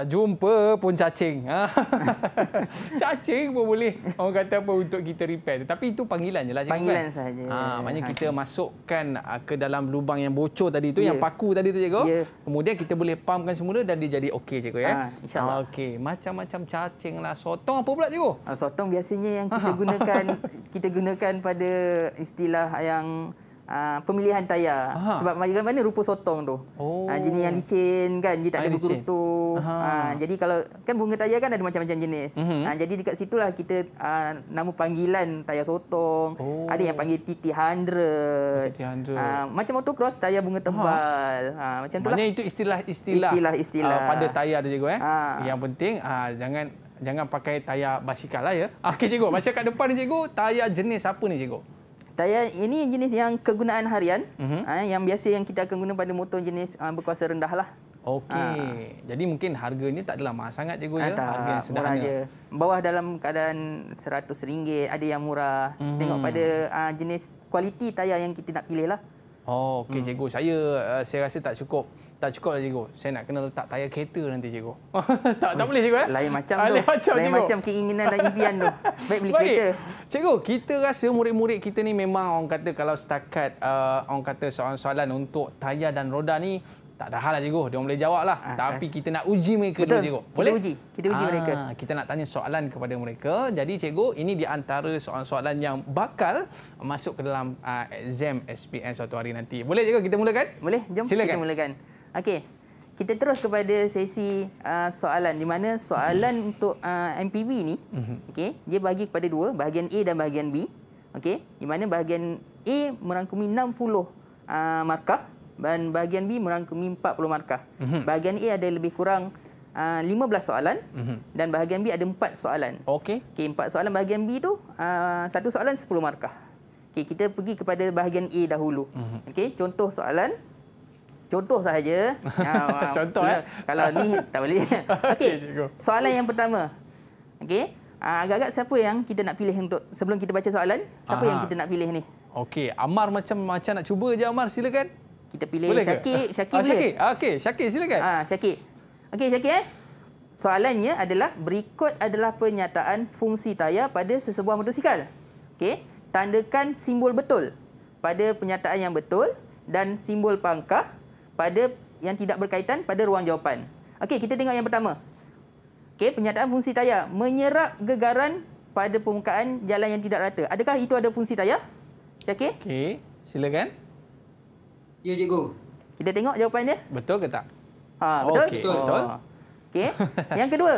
Ah, jumpa pun cacing. Ah. cacing pun boleh. Orang kata apa untuk kita repair. Tapi itu panggilan je lah. Cikgu panggilan kan? sahaja. Ah, ha, maknanya kita hakim. masukkan ke dalam lubang yang bocor tadi tu, ya. yang paku tadi tu cikgu. Ya. Kemudian kita boleh pumpkan semula dan dia jadi okey cikgu. Ya? Ha, ha, okey. Macam-macam cacing lah. Sotong apa pula cikgu? Sotong biasanya yang kita gunakan kita gunakan pada istilah yang Ah, pemilihan tayar. Aha. Sebab macam kan mana rupa sotong tu. Oh. Ha, jenis yang licin kan, dia tak ah, ada buku tu. jadi kalau kan bunga tayar kan ada macam-macam jenis. Mm-hmm. Ha, jadi dekat situlah kita ha, nama panggilan tayar sotong. Oh. Ada yang panggil TT100. TT100. Ha, macam motocross tayar bunga tebal. Ha. macam itulah. Maknanya itu istilah-istilah. Istilah-istilah. Ha, pada tayar tu cikgu eh. Ha. Yang penting ha, jangan jangan pakai tayar basikal lah ya. Okey cikgu, macam kat depan ni cikgu, tayar jenis apa ni cikgu? Tayar ini jenis yang kegunaan harian, uh-huh. yang biasa yang kita akan guna pada motor jenis ha, berkuasa rendah lah. Okey. Ha. Jadi mungkin harga ini tak adalah mahal sangat cikgu ha, ya. Ah, tak, harga yang sederhana. Murah je. Bawah dalam keadaan RM100, ada yang murah. Hmm. Tengok pada uh, jenis kualiti tayar yang kita nak pilih lah. Oh, okey hmm. cikgu. Saya uh, saya rasa tak cukup tak cukup lah cikgu. Saya nak kena letak tayar kereta nanti cikgu. tak, tak boleh cikgu ya? Lain macam ah, tu. Lain Macam, Lain macam keinginan dan impian tu. Baik beli Baik. kereta. Cikgu, kita rasa murid-murid kita ni memang orang kata kalau setakat uh, orang kata soalan-soalan untuk tayar dan roda ni tak ada hal lah cikgu. Dia boleh jawab lah. Ha, Tapi rasa. kita nak uji mereka Betul. dulu cikgu. Boleh? uji. Kita uji ha, mereka. Kita nak tanya soalan kepada mereka. Jadi cikgu, ini di antara soalan-soalan yang bakal masuk ke dalam uh, exam SPM suatu hari nanti. Boleh cikgu kita mulakan? Boleh. Jom Silakan. kita mulakan. Okey. Kita terus kepada sesi uh, soalan di mana soalan hmm untuk uh, MPV ni mm-hmm. okey dia bagi kepada dua bahagian A dan bahagian B okey di mana bahagian A merangkumi 60 uh, markah dan bahagian B merangkumi 40 markah. Mm-hmm. Bahagian A ada lebih kurang uh, 15 soalan mm-hmm. dan bahagian B ada 4 soalan. Okey. Okey 4 soalan bahagian B tu uh, satu soalan 10 markah. Okey kita pergi kepada bahagian A dahulu. Mm-hmm. Okey contoh soalan Contoh sahaja. Ah, Contoh eh. Kalau ni tak boleh. Okey. Soalan yang pertama. Okey. Ah, agak-agak siapa yang kita nak pilih untuk sebelum kita baca soalan? Siapa Aha. yang kita nak pilih ni? Okey. Amar macam macam nak cuba je Amar silakan. Kita pilih boleh Syakir. Ke? Syakir ah, boleh. Syakir. Ah, Okey. Syakir silakan. Ah, Syakir. Okey Syakir eh. Soalannya adalah berikut adalah pernyataan fungsi tayar pada sesebuah motosikal. Okey. Tandakan simbol betul pada pernyataan yang betul dan simbol pangkah pada yang tidak berkaitan pada ruang jawapan. Okey, kita tengok yang pertama. Okey, penyataan fungsi tayar menyerap gegaran pada permukaan jalan yang tidak rata. Adakah itu ada fungsi tayar? Okey. Okey, okay, silakan. Ya, cikgu. Kita tengok jawapan dia. Betul ke tak? Ha, betul. Okay. Betul. betul. Oh. Okey. Yang kedua,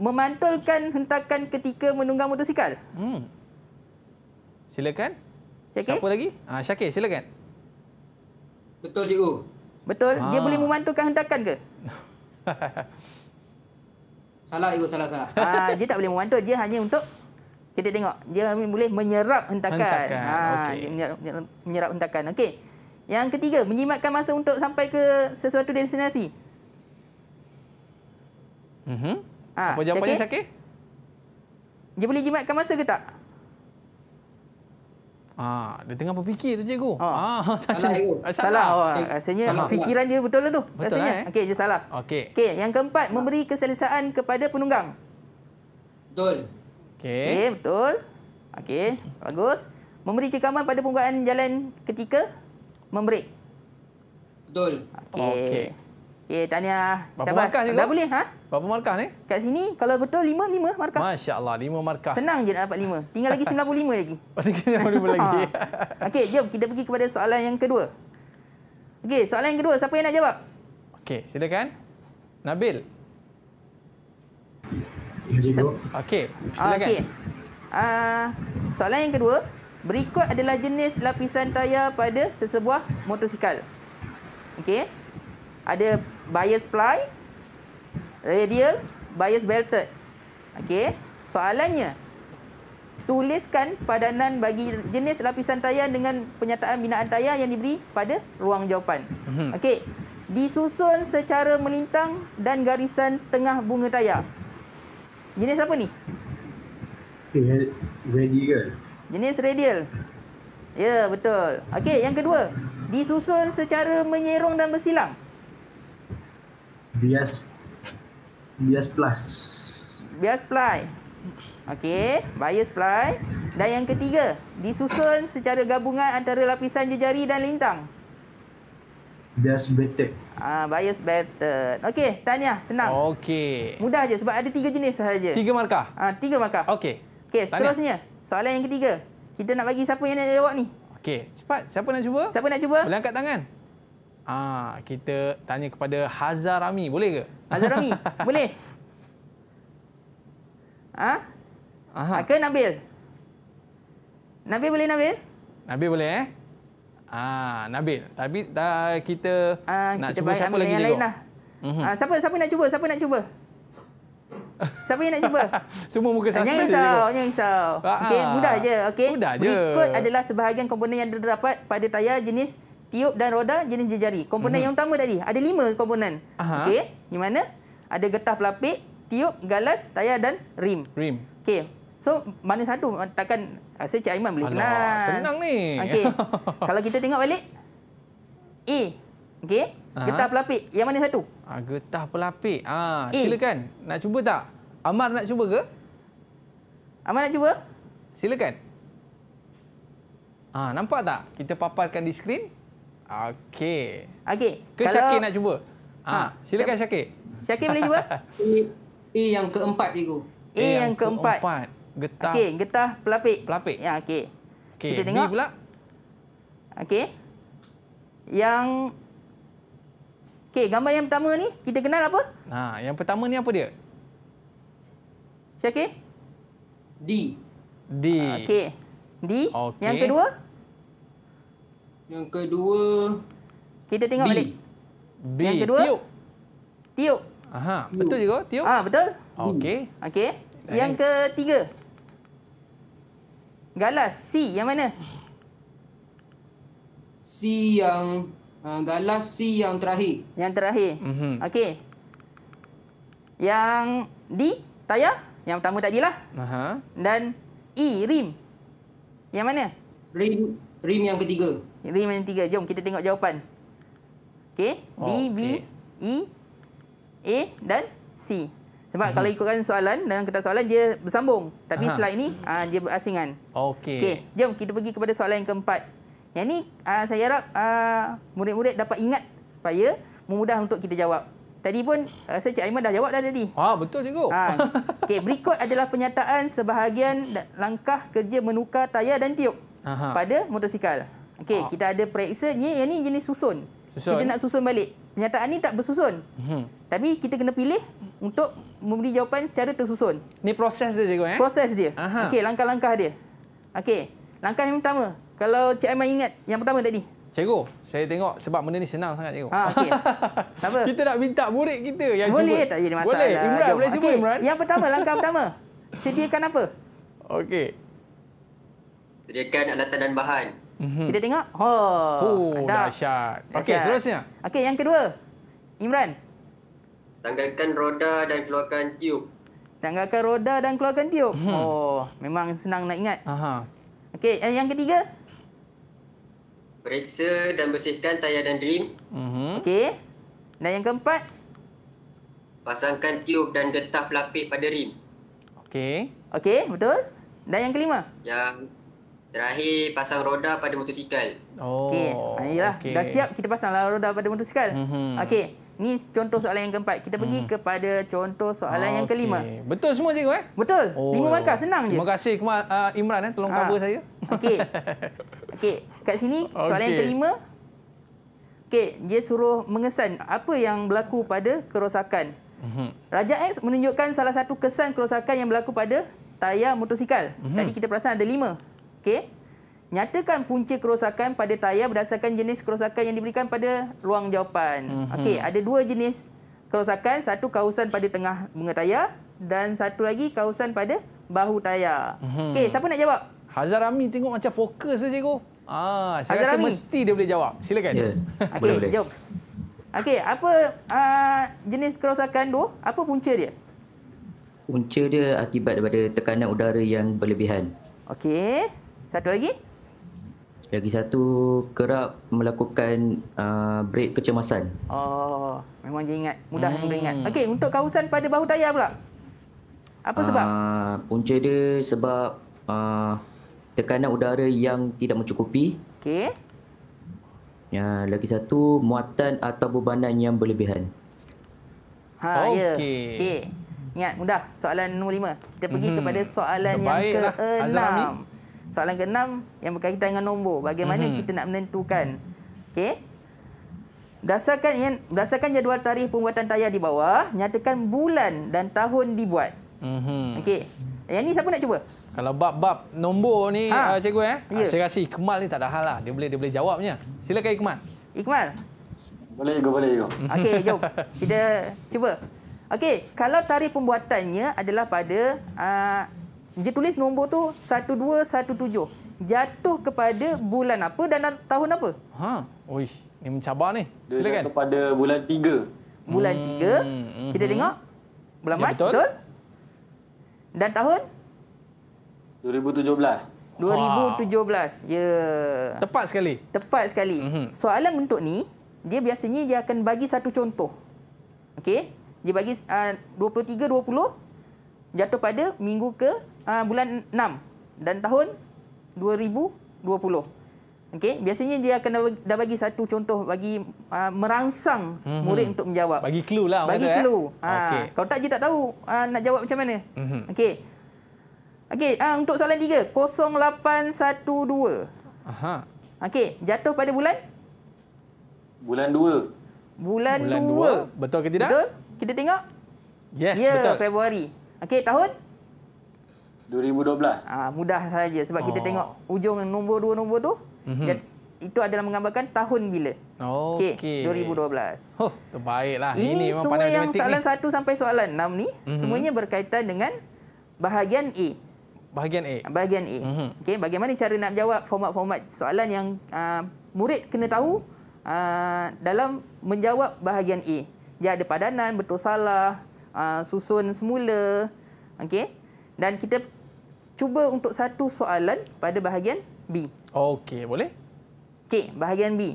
memantulkan hentakan ketika menunggang motosikal. Hmm. Silakan. Syakir? Siapa lagi? Ah, Syakir, silakan. Betul, cikgu. Betul? Ha. Dia ah. boleh memantulkan hendakan ke? salah ego salah salah. Ha, dia tak boleh memantul, dia hanya untuk kita tengok. Dia boleh menyerap hentakan. hentakan. Ha, ah, okay. menyerap, menyerap, menyerap hentakan. Okey. Yang ketiga, menyimatkan masa untuk sampai ke sesuatu destinasi. Mhm. Mm ha, Apa jawapannya Syakir? Dia boleh jimatkan masa ke tak? Ah, dia tengah berfikir tu cikgu. Ah, ah salah. Salah. salah. Rasanya salah. fikiran dia betul lah tu. Betul Rasanya. Eh? Okey, dia salah. Okey. Okey, yang keempat memberi keselesaan kepada penunggang. Betul. Okey. Okey, betul. Okey, bagus. Memberi cekaman pada penggunaan jalan ketika memberi. Betul. Okey. Okay. Okey, eh, tanya. Berapa Syabas. markah juga? Dah boleh, ha? Berapa markah ni? Kat sini, kalau betul lima, lima markah. Masya Allah, lima markah. Senang je nak dapat lima. Tinggal lagi 95 lagi. Oh, tinggal lagi 95 ha. lagi. Okey, jom kita pergi kepada soalan yang kedua. Okey, soalan yang kedua. Siapa yang nak jawab? Okey, silakan. Nabil. Okey, ah, silakan. Okay. Uh, ah, soalan yang kedua. Berikut adalah jenis lapisan tayar pada sesebuah motosikal. Okey. Ada bias ply, radial, bias belted. Okey, soalannya tuliskan padanan bagi jenis lapisan tayar dengan penyataan binaan tayar yang diberi pada ruang jawapan. Mhm. Okey. Disusun secara melintang dan garisan tengah bunga tayar. Jenis apa ni? Radial. Jenis radial. Ya, betul. Okey, yang kedua. Disusun secara menyerong dan bersilang. Bias Bias Plus. Bias Supply. Okey, Bias Supply. Dan yang ketiga, disusun secara gabungan antara lapisan jejari dan lintang. Bias Belted. Ah, Bias Belted. Okey, tanya senang. Okey. Mudah aja sebab ada tiga jenis sahaja. Tiga markah. Ah, tiga markah. Okey. Okey, seterusnya. Soalan yang ketiga. Kita nak bagi siapa yang nak jawab ni? Okey, cepat. Siapa nak cuba? Siapa nak cuba? Boleh angkat tangan. Ah, kita tanya kepada Hazarami, boleh ke? Hazarami, boleh. Ah? Ha? Ke Nabil? Nabil boleh Nabil? Nabil boleh eh? Ah, Nabil. Tapi kita ah, nak kita cuba siapa lagi yang lain lah. Uh-huh. Ah, siapa siapa nak cuba? Siapa nak cuba? Siapa yang nak cuba? Semua muka saya. Jangan risau, risau. Ah, okey, mudah je. Okay. Berikut je. adalah sebahagian komponen yang terdapat pada tayar jenis tiup dan roda jenis jejari. Komponen hmm. yang utama tadi, ada lima komponen. Okey, di mana? Ada getah pelapik, tiup, galas, tayar dan rim. Rim. Okey. So, mana satu? Takkan ah, saya Cik Aiman boleh Alah, kenal. Senang ni. Okey. Kalau kita tengok balik. A. Okey. Getah pelapik. Yang mana satu? Ah, getah pelapik. Ah, A. silakan. Nak cuba tak? Amar nak cuba ke? Amar nak cuba? Silakan. Ah, nampak tak? Kita paparkan di skrin. Okey. Okey. Ke kalau... Syakir nak cuba? Ha, ah, silakan Syakir. Syakir boleh cuba? E yang keempat cikgu. E yang, yang keempat. keempat. Getah. Okey, getah pelapik. Pelapik. Ya, okey. Okay. Kita tengok. B pula. Okey. Yang Okey, gambar yang pertama ni kita kenal apa? Ha, yang pertama ni apa dia? Syakir? D. D. Okey. D. Okay. Yang kedua? Yang kedua kita tengok B. balik. B. Yang kedua tiup. Tiup. Aha, betul juga tiup. Ah, betul. Okey. Okey. Eh. Yang ketiga. Galas C yang mana? C yang uh, galas C yang terakhir. Yang terakhir. Mm -hmm. Okey. Yang D tayar yang pertama tadi lah. Dan E rim. Yang mana? Rim rim yang ketiga. Ring mana tiga? Jom kita tengok jawapan. Okey, D, oh, B, okay. E, A dan C. Sebab uh-huh. kalau ikutkan soalan dalam kertas soalan dia bersambung. Tapi uh-huh. slide ini uh, ah, dia berasingan. Okey. Okey, jom kita pergi kepada soalan yang keempat. Yang ini uh, ah, saya harap uh, murid-murid dapat ingat supaya memudah untuk kita jawab. Tadi pun rasa Cik Aiman dah jawab dah tadi. Ah, betul cikgu. Ha. Okey, berikut adalah pernyataan sebahagian langkah kerja menukar tayar dan tiup Aha. pada motosikal. Okey, ah. kita ada periksa ni yang ni jenis susun. susun. Kita nak susun balik. Pernyataan ni tak bersusun. Hmm. Tapi kita kena pilih untuk memberi jawapan secara tersusun. Ni proses dia cikgu eh? Proses dia. Okey, langkah-langkah dia. Okey. Langkah yang pertama. Kalau Cik Aiman ingat yang pertama tadi. Cikgu, saya tengok sebab benda ni senang sangat cikgu. Ha, okey. apa? Kita nak minta murid kita yang boleh, cuba. Boleh tak jadi masalah. Boleh. Imran boleh cuba okay. Imran. Yang pertama, langkah pertama. Sediakan apa? Okey. Sediakan alatan dan bahan. -hmm. Kita tengok. Ha. Oh, oh dahsyat. Okey, seterusnya. Okey, yang kedua. Imran. Tanggalkan roda dan keluarkan tiup. Tanggalkan roda dan keluarkan tiup. Hmm. Oh, memang senang nak ingat. Aha. eh yang ketiga. Periksa dan bersihkan tayar dan rim. Mm -hmm. Okey. Dan yang keempat. Pasangkan tiup dan getah pelapik pada rim. Okey. Okey, betul. Dan yang kelima? Yang Terakhir pasang roda pada motosikal. Oh. Okey, ayolah. Ah, okay. Dah siap kita pasanglah roda pada motosikal. Mm-hmm. Okey. Ni contoh soalan yang keempat. Kita pergi hmm. kepada contoh soalan okay. yang kelima. Betul semua cikgu eh? Betul. Oh. Lima markah senang Terima je. Terima kasih Kemal uh, Imran eh tolong ha. cover saya. Okey. Okey, kat sini soalan yang kelima. Okey, dia suruh mengesan apa yang berlaku pada kerosakan. Mm-hmm. Raja X menunjukkan salah satu kesan kerosakan yang berlaku pada tayar motosikal. Mm-hmm. Tadi kita perasan ada lima sikit. Nyatakan punca kerosakan pada tayar berdasarkan jenis kerosakan yang diberikan pada ruang jawapan. Mm-hmm. Okey, ada dua jenis kerosakan, satu kausan pada tengah bunga tayar dan satu lagi kausan pada bahu tayar. Mm-hmm. Okey, siapa nak jawab? Hazar Ami tengok macam fokus saja cikgu. Ah, saya Hazar rasa mesti dia boleh jawab. Silakan. Yeah. Okey, jawab. Okey, apa uh, jenis kerosakan tu? Apa punca dia? Punca dia akibat daripada tekanan udara yang berlebihan. Okey. Satu lagi? Lagi satu, kerap melakukan uh, break kecemasan. Oh, memang je ingat. Mudah hmm. ingat. Okey, untuk kausan pada bahu tayar pula. Apa sebab? Uh, punca dia sebab uh, tekanan udara yang tidak mencukupi. Okey. Uh, lagi satu, muatan atau bebanan yang berlebihan. Ha, okay. ya. Okey. Ingat, mudah. Soalan nombor lima. Kita pergi hmm. kepada soalan Baiklah, yang ke-6. Soalan ke-6 yang berkaitan dengan nombor. Bagaimana mm-hmm. kita nak menentukan? Okey. Berdasarkan yang berdasarkan jadual tarikh pembuatan tayar di bawah, nyatakan bulan dan tahun dibuat. Mhm. Okey. Yang ni siapa nak cuba? Kalau bab-bab nombor ni ha. uh, cikgu eh. Ya. Saya rasa Ikmal ni tak ada hal lah. Dia boleh dia boleh jawabnya. Silakan Ikmal. Ikmal. Boleh ikut, boleh ikut. Okey, jom. kita cuba. Okey, kalau tarikh pembuatannya adalah pada uh, dia tulis nombor tu 1217. Jatuh kepada bulan apa dan tahun apa? Ha. Oi, ni mencabar ni. Silakan. Dia kepada bulan 3. Bulan 3. Hmm, hmm. Kita hmm. tengok. Bulan ya, Mac, betul. betul? Dan tahun? 2017. 2017. Ya. Tepat sekali. Tepat sekali. Mm-hmm. Soalan untuk ni, dia biasanya dia akan bagi satu contoh. Okey? Dia bagi uh, 23 20 jatuh pada minggu ke uh, bulan 6 dan tahun 2020. Okey, biasanya dia akan dah bagi satu contoh bagi uh, merangsang mm-hmm. murid untuk menjawab. Bagi clue lah. Bagi eh? clue. Eh? Ah, ha, okay. Kalau tak, dia tak tahu uh, nak jawab macam mana. Mm-hmm. Okey. Okey, uh, untuk soalan tiga. 0812. Aha. Okey, jatuh pada bulan? Bulan 2. Bulan 2. Betul ke tidak? Betul. Kita tengok. Yes, ya, betul. Februari. Okey, tahun? 2012. Ah, mudah saja sebab oh. kita tengok ujung nombor dua nombor tu. Mm-hmm. Dia, itu adalah menggambarkan tahun bila. Okey. Okay. 2012. Huh, terbaiklah. Ini, ini memang semua yang soalan satu sampai soalan enam ni mm-hmm. semuanya berkaitan dengan bahagian A. Bahagian A. Bahagian A. Mm-hmm. Okey, bagaimana cara nak jawab format-format soalan yang uh, murid kena tahu uh, dalam menjawab bahagian A. Dia ada padanan, betul salah, uh, susun semula. Okey. Dan kita cuba untuk satu soalan pada bahagian B. Okey, boleh? Okey, bahagian B.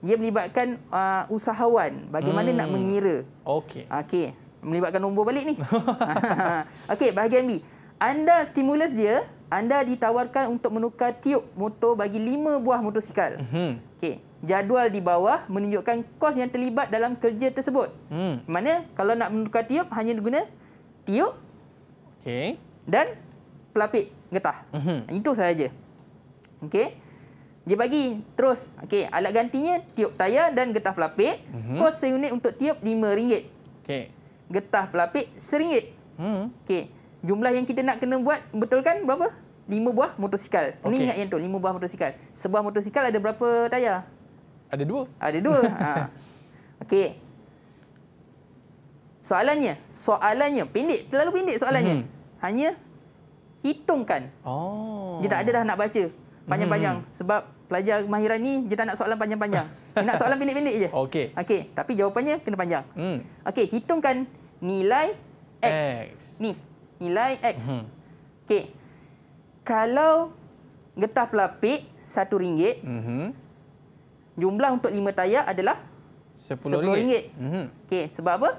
Dia melibatkan uh, usahawan bagaimana hmm. nak mengira. Okey. Okey, ah, melibatkan nombor balik ni. Okey, bahagian B. Anda stimulus dia, anda ditawarkan untuk menukar tiup motor bagi lima buah motosikal. Hmm. Okey. Jadual di bawah menunjukkan kos yang terlibat dalam kerja tersebut. Hmm. Mana kalau nak menukar tiup hanya guna tiup. Okey. Dan pelapik getah. Mm-hmm. Itu sahaja. Okey. Dia bagi terus. Okey, alat gantinya tiup tayar dan getah pelapik. Mm-hmm. Kos seunit untuk tiup RM5. Okey. Getah pelapik RM1. Mm-hmm. Okey. Jumlah yang kita nak kena buat betul kan berapa? 5 buah motosikal. Okay. Ni ingat yang tu, 5 buah motosikal. Sebuah motosikal ada berapa tayar? Ada dua. Ada dua. ha. Okey. Soalannya, soalannya pendek, terlalu pendek soalannya. Mm-hmm. Hanya hitungkan. Oh. Dia tak ada dah nak baca panjang-panjang hmm. sebab pelajar mahiran ni dia tak nak soalan panjang-panjang. Dia nak soalan pendek-pendek je. Okey. Okey, tapi jawapannya kena panjang. Hmm. Okey, hitungkan nilai x. x. Ni, nilai x. Hmm. Okey. Kalau getah pelapik RM1, hmm. jumlah untuk lima tayar adalah rm ringgit. rm mhm. Hmm. Okey, sebab apa?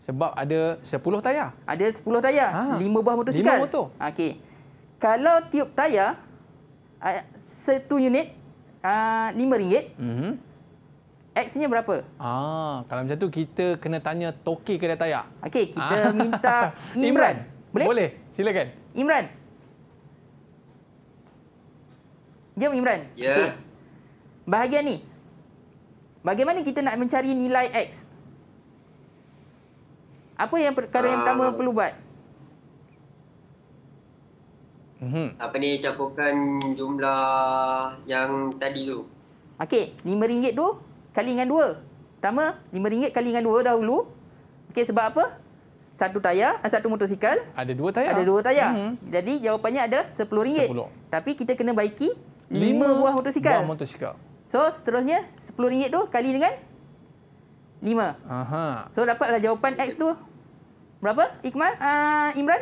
sebab ada 10 tayar. Ada 10 tayar, ha. 5 buah motosikal. 5 motor. Okey. Kalau tiup tayar ah, satu unit RM5. Uh, ah, mhm. X-nya berapa? Ah, kalau macam tu kita kena tanya toki kedai tayar. Okey, kita ah. minta Imran. Imran. Boleh? Boleh. Silakan. Imran. Jom Imran. Ya. Yeah. Okay. Bahagian ni. Bagaimana kita nak mencari nilai X? Apa yang perkara yang pertama uh, ah. perlu buat? Mhm. Apa ni campurkan jumlah yang tadi tu. Okey, RM5 tu kali dengan 2. Pertama, RM5 kali dengan 2 dahulu. Okey, sebab apa? Satu tayar, ah, satu motosikal. Ada dua tayar. Ada dua tayar. Mm-hmm. Jadi jawapannya adalah RM10. Tapi kita kena baiki 5, buah motosikal. Buah motosikal. So, seterusnya RM10 tu kali dengan 5. Aha. So dapatlah jawapan X tu Berapa, Iqmal? Uh, ah, Imran?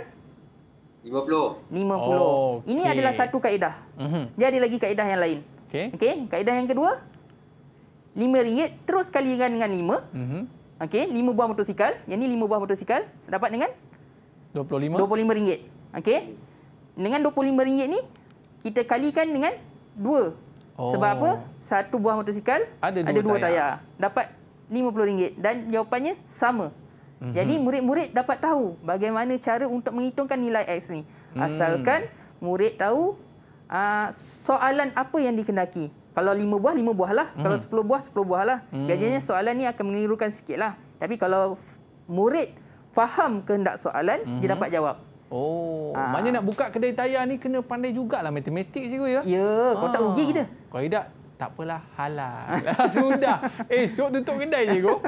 50. 50. Oh, okay. Ini adalah satu kaedah. Mm-hmm. Dia ada lagi kaedah yang lain. Okey. Okey, kaedah yang kedua. RM5 terus sekali dengan dengan 5. Mhm. Okey, 5 buah motosikal. Yang ini 5 buah motosikal dapat dengan 25. rm ringgit. Okey. Dengan rm ringgit ni kita kalikan dengan 2. Oh. Sebab apa? Satu buah motosikal ada dua, ada dua tayar. tayar. Dapat RM50 dan jawapannya sama hmm Jadi murid-murid dapat tahu bagaimana cara untuk menghitungkan nilai X ni. Mm. Asalkan murid tahu uh, soalan apa yang dikendaki. Kalau lima buah, lima buah lah. Mm. Kalau sepuluh buah, sepuluh buah lah. Mm. Biasanya soalan ni akan mengirukan sikit lah. Tapi kalau murid faham kehendak soalan, mm-hmm. dia hmm. dapat jawab. Oh, ha. maknanya nak buka kedai tayar ni kena pandai jugalah matematik cikgu ya. Ya, kau ha. tak ah. rugi kita. Kau tidak, tak apalah halal. Sudah. Eh, sok tutup kedai je go.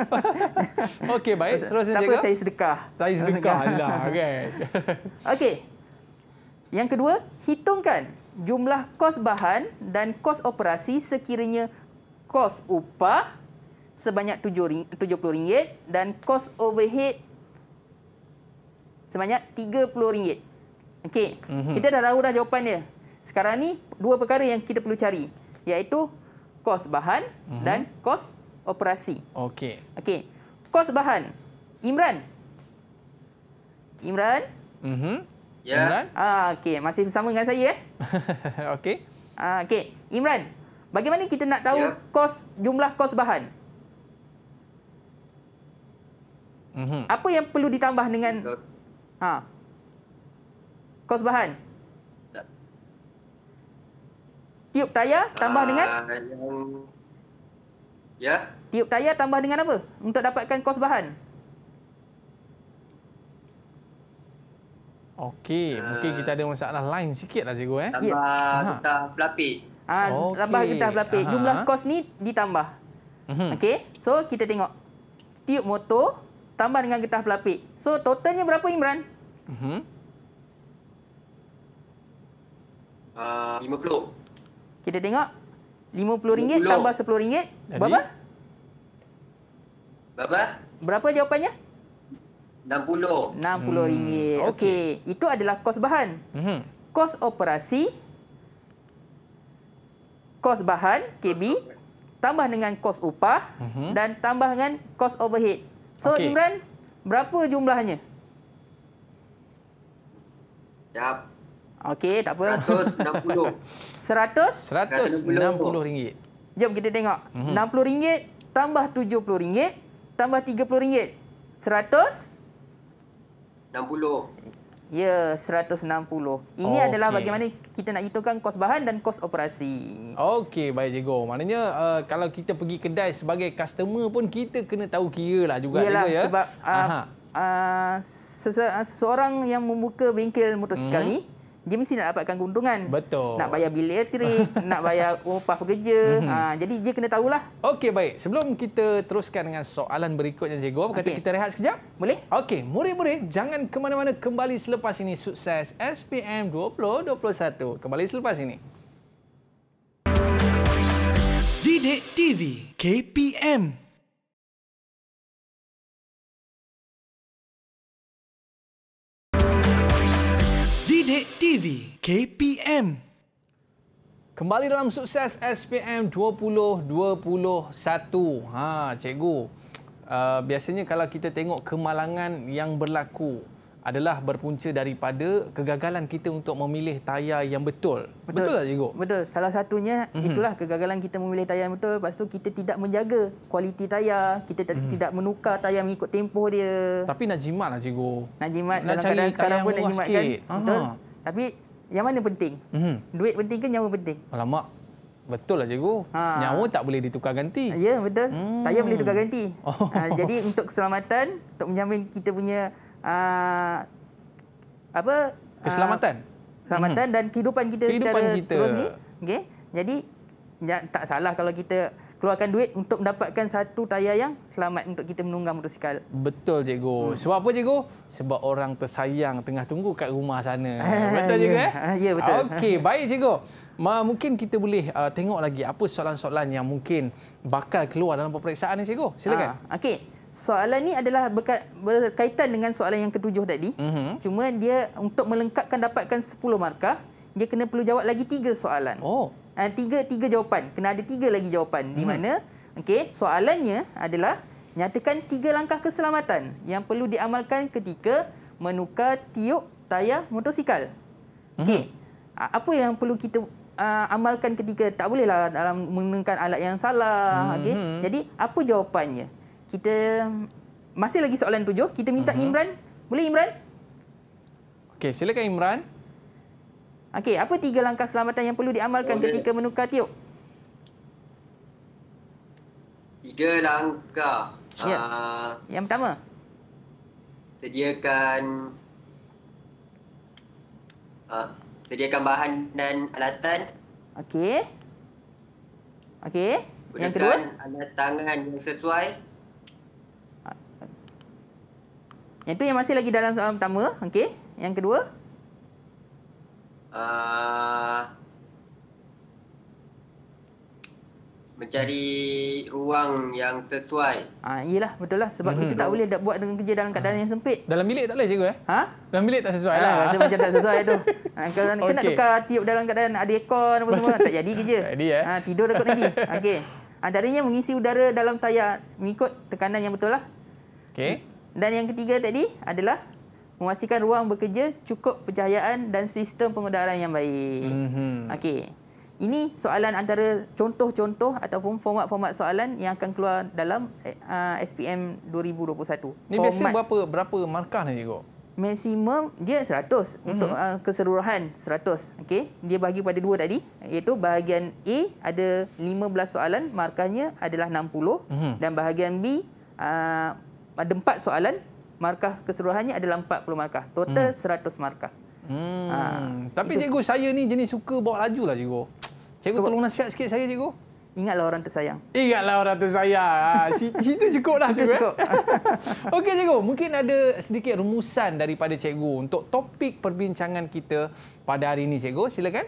Okey, baik. Terus saja. Tapi saya sedekah. Saya sedekah lah. Okey. Kan? Okey. Yang kedua, hitungkan jumlah kos bahan dan kos operasi sekiranya kos upah sebanyak RM70 dan kos overhead sebanyak RM30. Okey, mm-hmm. kita dah tahu dah jawapan dia. Sekarang ni dua perkara yang kita perlu cari iaitu kos bahan mm-hmm. dan kos operasi. Okey. Okey. Kos bahan. Imran. Imran? Mhm. Ya. Yeah. Ah okey, masih bersama dengan saya eh? okey. Ah okey. Imran, bagaimana kita nak tahu yeah. kos jumlah kos bahan? Mhm. Apa yang perlu ditambah dengan Ha. Kos bahan. Tiup tayar tambah uh, dengan? Ah, ya. Yeah. Tiup tayar tambah dengan apa? Untuk dapatkan kos bahan. Okey, uh, mungkin kita ada masalah lain sikitlah cikgu eh. Ya. Ah, tambah getah pelapik. Ah, okay. tambah getah pelapik. Jumlah kos ni ditambah. Uh mhm. -huh. Okey. So kita tengok. Tiup motor tambah dengan getah pelapik. So totalnya berapa Imran? Mhm. Ah, uh -huh. Kita tengok RM50 50. tambah RM10. Berapa? Berapa? Berapa jawapannya? RM60. RM60. Hmm. Okey. Itu adalah kos bahan. Hmm. Kos operasi. Kos bahan, KB. Tambah dengan kos upah. Hmm. Dan tambah dengan kos overhead. So okay. Imran, berapa jumlahnya? Ya. Okey, tak apa. 160. Seratus? Seratus enam puluh ringgit. Jom kita tengok. Mhm. Enam puluh ringgit tambah tujuh puluh ringgit tambah tiga puluh ringgit. Seratus? Enam puluh. Ya, seratus enam puluh. Ini okay. adalah bagaimana kita nak hitungkan kos bahan dan kos operasi. Okey, baik cikgu. Maknanya uh, kalau kita pergi kedai sebagai customer pun kita kena tahu kira lah juga. Yalah, juga ya. sebab uh, uh, uh, seseorang yang membuka bengkel motosikal mm -hmm. ni dia mesti nak dapatkan keuntungan. Betul. Nak bayar bil elektrik, nak bayar upah pekerja. ha, jadi dia kena tahulah. Okey, baik. Sebelum kita teruskan dengan soalan berikutnya, Cikgu. Apa kata okay. kita rehat sekejap? Boleh. Okey, murid-murid jangan ke mana-mana kembali selepas ini. Sukses SPM 2021. Kembali selepas ini. Didik TV KPM Update TV KPM Kembali dalam sukses SPM 2021. Ha, cikgu. Uh, biasanya kalau kita tengok kemalangan yang berlaku adalah berpunca daripada kegagalan kita untuk memilih tayar yang betul. Betul, betul tak cikgu? Betul. Salah satunya mm -hmm. itulah kegagalan kita memilih tayar yang betul. Lepas tu kita tidak menjaga kualiti tayar, kita mm -hmm. tidak menukar tayar mengikut tempoh dia. Tapi najimatlah cikgu. Najimat Nak dalam keadaan sekarang pun najimat sikit. kan. Betul. Tapi yang mana penting? Mm -hmm. Duit penting ke nyawa penting? Alamak. Betul lah cikgu. Ha. Nyawa tak boleh ditukar ganti. Ya, betul. Hmm. Tayar boleh hmm. tukar ganti. Oh. Ha, jadi untuk keselamatan, untuk menjamin kita punya uh, apa keselamatan uh, keselamatan mm-hmm. dan kehidupan kita kehidupan secara kita. terus ni okey jadi ya, tak salah kalau kita keluarkan duit untuk mendapatkan satu tayar yang selamat untuk kita menunggang motosikal. Betul cikgu. Hmm. Sebab apa cikgu? Sebab orang tersayang tengah tunggu kat rumah sana. Ya, betul cikgu yeah. eh? Ya yeah, betul. Okey, baik cikgu. Ma, mungkin kita boleh uh, tengok lagi apa soalan-soalan yang mungkin bakal keluar dalam peperiksaan ni cikgu. Silakan. Uh, Okey soalan ni adalah berkaitan dengan soalan yang ketujuh tadi. Mm-hmm. Cuma dia untuk melengkapkan dapatkan 10 markah, dia kena perlu jawab lagi tiga soalan. Oh. Uh, tiga tiga jawapan. Kena ada tiga lagi jawapan mm. di mhm. mana okey, soalannya adalah nyatakan tiga langkah keselamatan yang perlu diamalkan ketika menukar tiup tayar motosikal. Mhm. Okey. Mm-hmm. Uh, apa yang perlu kita Uh, amalkan ketika tak bolehlah dalam menggunakan alat yang salah hmm okey mhm. jadi apa jawapannya kita masih lagi soalan tujuh. Kita minta uh-huh. Imran. Boleh Imran? Okey, silakan Imran. Okey, apa tiga langkah selamatan yang perlu diamalkan okay. ketika menukar tiup? Tiga langkah. Ya. Uh, yang pertama. Sediakan uh, sediakan bahan dan alatan. Okey. Okey. Yang kedua, alat tangan yang sesuai. Itu yang masih lagi dalam soalan pertama. Okey. Yang kedua? Uh, mencari ruang yang sesuai. Ah, ha, iyalah betul lah sebab mm-hmm. kita tak boleh buat dengan kerja dalam keadaan ah. yang sempit. Dalam bilik tak boleh cikgu eh? Ha? Dalam bilik tak sesuai ah, lah. Rasa macam tak sesuai tu. Ha, kalau okay. nak tukar tiup dalam keadaan ada aircon apa semua tak jadi kerja. Tak jadi eh. Ha, tidur dekat nanti. Okey. Antaranya mengisi udara dalam tayar mengikut tekanan yang betul lah. Okey. Dan yang ketiga tadi adalah memastikan ruang bekerja cukup pencahayaan dan sistem pengedaran yang baik. Mm-hmm. Okey. Ini soalan antara contoh-contoh ataupun format-format soalan yang akan keluar dalam uh, SPM 2021. Ini biasa berapa berapa markah ni cikgu? Maksimum dia 100 mm-hmm. untuk uh, keseluruhan 100. Okey. Dia bagi pada dua tadi iaitu bahagian A ada 15 soalan markahnya adalah 60 mm-hmm. dan bahagian B uh, ada empat soalan markah keseluruhannya adalah empat puluh markah total hmm. markah hmm. ha, tapi itu. cikgu saya ni jenis suka bawa laju lah cikgu cikgu Kau tolong nasihat sikit saya cikgu Ingatlah orang tersayang. Ingatlah orang tersayang. Ha, situ cukup lah cikgu. Eh. cukup. Okey cikgu, mungkin ada sedikit rumusan daripada cikgu untuk topik perbincangan kita pada hari ini cikgu. Silakan.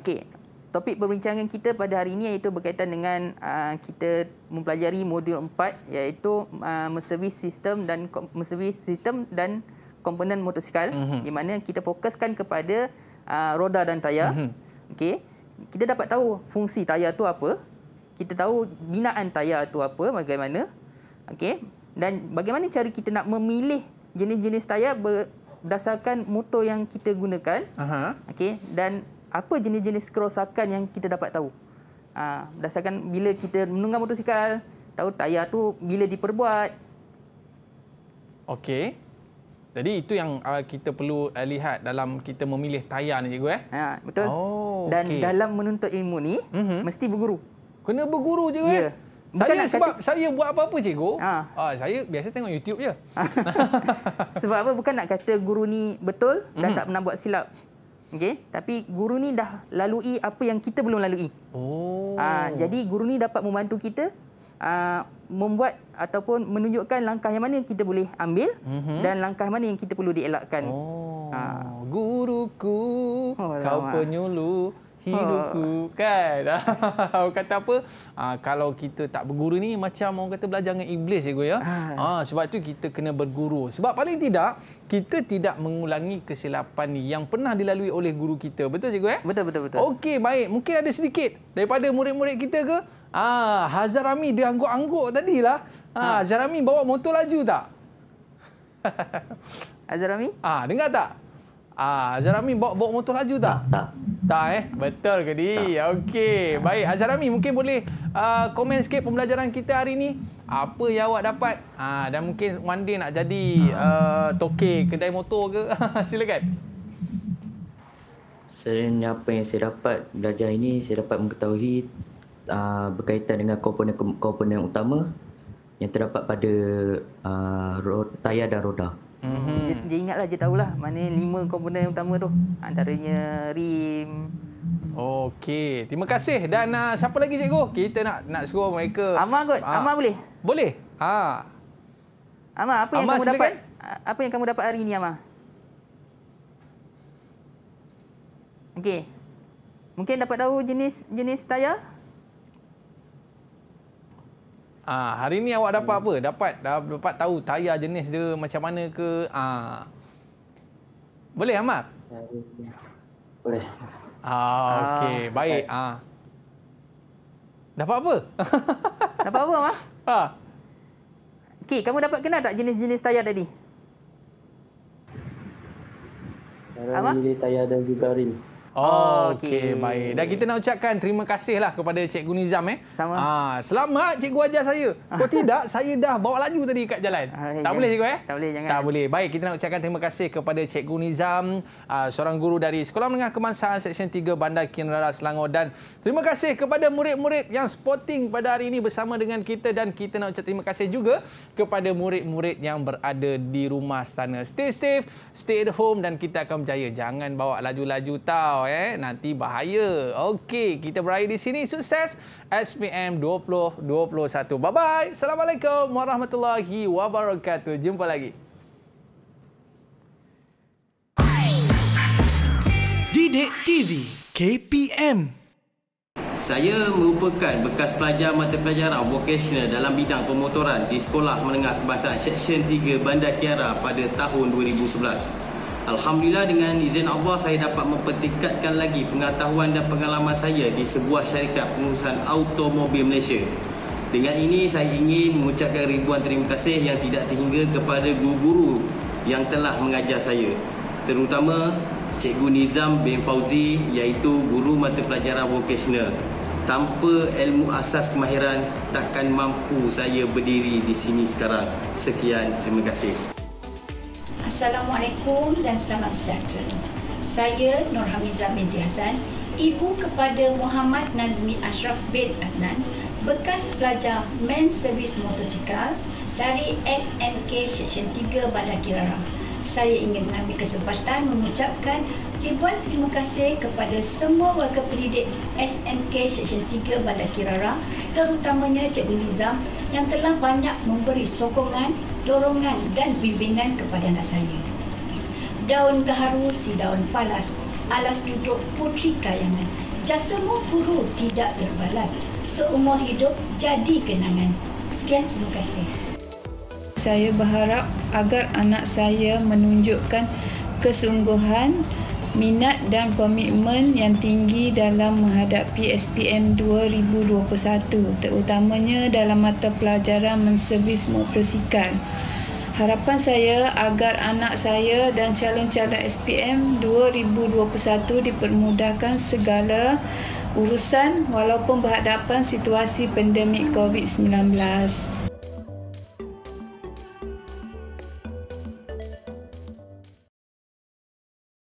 Okey, topik perbincangan kita pada hari ini iaitu berkaitan dengan uh, kita mempelajari modul 4 iaitu meservis uh, sistem dan meservis sistem dan komponen motosikal mm-hmm. di mana kita fokuskan kepada uh, roda dan tayar. Mm-hmm. Okey. Kita dapat tahu fungsi tayar tu apa? Kita tahu binaan tayar tu apa, bagaimana? Okey. Dan bagaimana cara kita nak memilih jenis-jenis tayar berdasarkan motor yang kita gunakan? Aha. Okey. Dan apa jenis-jenis kerosakan yang kita dapat tahu. Ha, berdasarkan bila kita menunggah motosikal, tahu tayar tu bila diperbuat. Okey. Jadi itu yang uh, kita perlu uh, lihat dalam kita memilih tayar ni cikgu eh. Ha, betul. Oh, Dan okay. dalam menuntut ilmu ni mm-hmm. mesti berguru. Kena berguru cikgu ya. eh. Bukan saya sebab kata... saya buat apa-apa cikgu? Ha. Ha, saya biasa tengok YouTube je. sebab apa bukan nak kata guru ni betul dan mm. tak pernah buat silap. Okay, tapi guru ni dah lalui apa yang kita belum lalui. Oh. Ha, jadi guru ni dapat membantu kita ha, membuat ataupun menunjukkan langkah yang mana kita boleh ambil mm-hmm. dan langkah mana yang kita perlu dielakkan. Oh. Ah. Guruku, oh, kau penyuluh hidupku kan. Ah kata apa? Ah kalau kita tak berguru ni macam orang kata belajar dengan iblis cikgu ya. ya? Ah. ah sebab tu kita kena berguru. Sebab paling tidak kita tidak mengulangi kesilapan yang pernah dilalui oleh guru kita. Betul cikgu ya? Betul betul betul. Okey baik, mungkin ada sedikit daripada murid-murid kita ke? Ah Hazarami dia angguk-angguk tadilah. Ah ha. Hazarami bawa motor laju tak? Hazarami? Ah dengar tak? Ah, Azharami bawa, bawa motor laju tak? Tak. Tak, eh? Betul ke di? Tak. Okey. Baik, Azharami mungkin boleh uh, komen sikit pembelajaran kita hari ini. Apa yang awak dapat? Ah, dan mungkin one day nak jadi uh, ah. ah, toke kedai motor ke? Silakan. Selain apa yang saya dapat belajar ini, saya dapat mengetahui uh, berkaitan dengan komponen-komponen utama yang terdapat pada uh, tayar dan roda. Uh, Mm -hmm. dia, dia ingatlah, dia tahulah mana lima komponen utama tu. Antaranya rim. Okey, terima kasih. Dan uh, siapa lagi cikgu? Kita nak nak suruh mereka. Amar kot. Ha. Amar boleh? Boleh. Ha. Amar, apa yang Amar, kamu silakan. dapat? Apa yang kamu dapat hari ini, Amar? Okey. Mungkin dapat tahu jenis jenis tayar? Ah, ha, hari ni awak dapat hmm. apa? Dapat dah dapat tahu tayar jenis dia macam mana ke? Ha. Boleh Ahmad? Boleh. Ah, ha, okey. Ah. baik. Ha. Dapat apa? dapat apa, Mas? Ha. Okey, kamu dapat kenal tak jenis-jenis tayar tadi? Tayar tayar dan juga rim. Oh, Okey, baik. Dan kita nak ucapkan terima kasihlah kepada Cikgu Nizam. Eh. Sama. Ha, selamat Cikgu ajar saya. Kalau tidak, saya dah bawa laju tadi kat jalan. Ha, tak jangan. boleh Cikgu? Eh? Tak boleh, jangan. Tak boleh. Baik, kita nak ucapkan terima kasih kepada Cikgu Nizam, uh, seorang guru dari Sekolah Menengah Kemansaan Seksyen 3 Bandar Kinrara Selangor. Dan terima kasih kepada murid-murid yang sporting pada hari ini bersama dengan kita. Dan kita nak ucap terima kasih juga kepada murid-murid yang berada di rumah sana. Stay safe, stay at home dan kita akan berjaya. Jangan bawa laju-laju tau risau eh nanti bahaya. Okey, kita berakhir di sini sukses SPM 2021. Bye bye. Assalamualaikum warahmatullahi wabarakatuh. Jumpa lagi. Didik TV KPM saya merupakan bekas pelajar mata pelajaran vocational dalam bidang pemotoran di Sekolah Menengah Kebangsaan Seksyen 3 Bandar Kiara pada tahun 2011. Alhamdulillah dengan izin Allah saya dapat mempertingkatkan lagi pengetahuan dan pengalaman saya di sebuah syarikat pengurusan automobil Malaysia. Dengan ini saya ingin mengucapkan ribuan terima kasih yang tidak terhingga kepada guru-guru yang telah mengajar saya. Terutama Cikgu Nizam bin Fauzi iaitu guru mata pelajaran vocational. Tanpa ilmu asas kemahiran takkan mampu saya berdiri di sini sekarang. Sekian terima kasih. Assalamualaikum dan selamat sejahtera. Saya Nur Hamizah binti Hasan, ibu kepada Muhammad Nazmi Ashraf bin Adnan, bekas pelajar Men Service Motosikal dari SMK Seksyen 3 Bandar Kirara. Saya ingin mengambil kesempatan mengucapkan ribuan terima kasih kepada semua warga pendidik SMK Seksyen 3 Bandar Kirara terutamanya Cikgu Nizam yang telah banyak memberi sokongan dorongan dan bimbingan kepada anak saya. Daun gaharu si daun palas, alas duduk putri kayangan. Jasamu puru tidak terbalas. Seumur hidup jadi kenangan. Sekian terima kasih. Saya berharap agar anak saya menunjukkan kesungguhan minat dan komitmen yang tinggi dalam menghadapi SPM 2021 terutamanya dalam mata pelajaran menservis motosikal. Harapan saya agar anak saya dan calon-calon SPM 2021 dipermudahkan segala urusan walaupun berhadapan situasi pandemik COVID-19.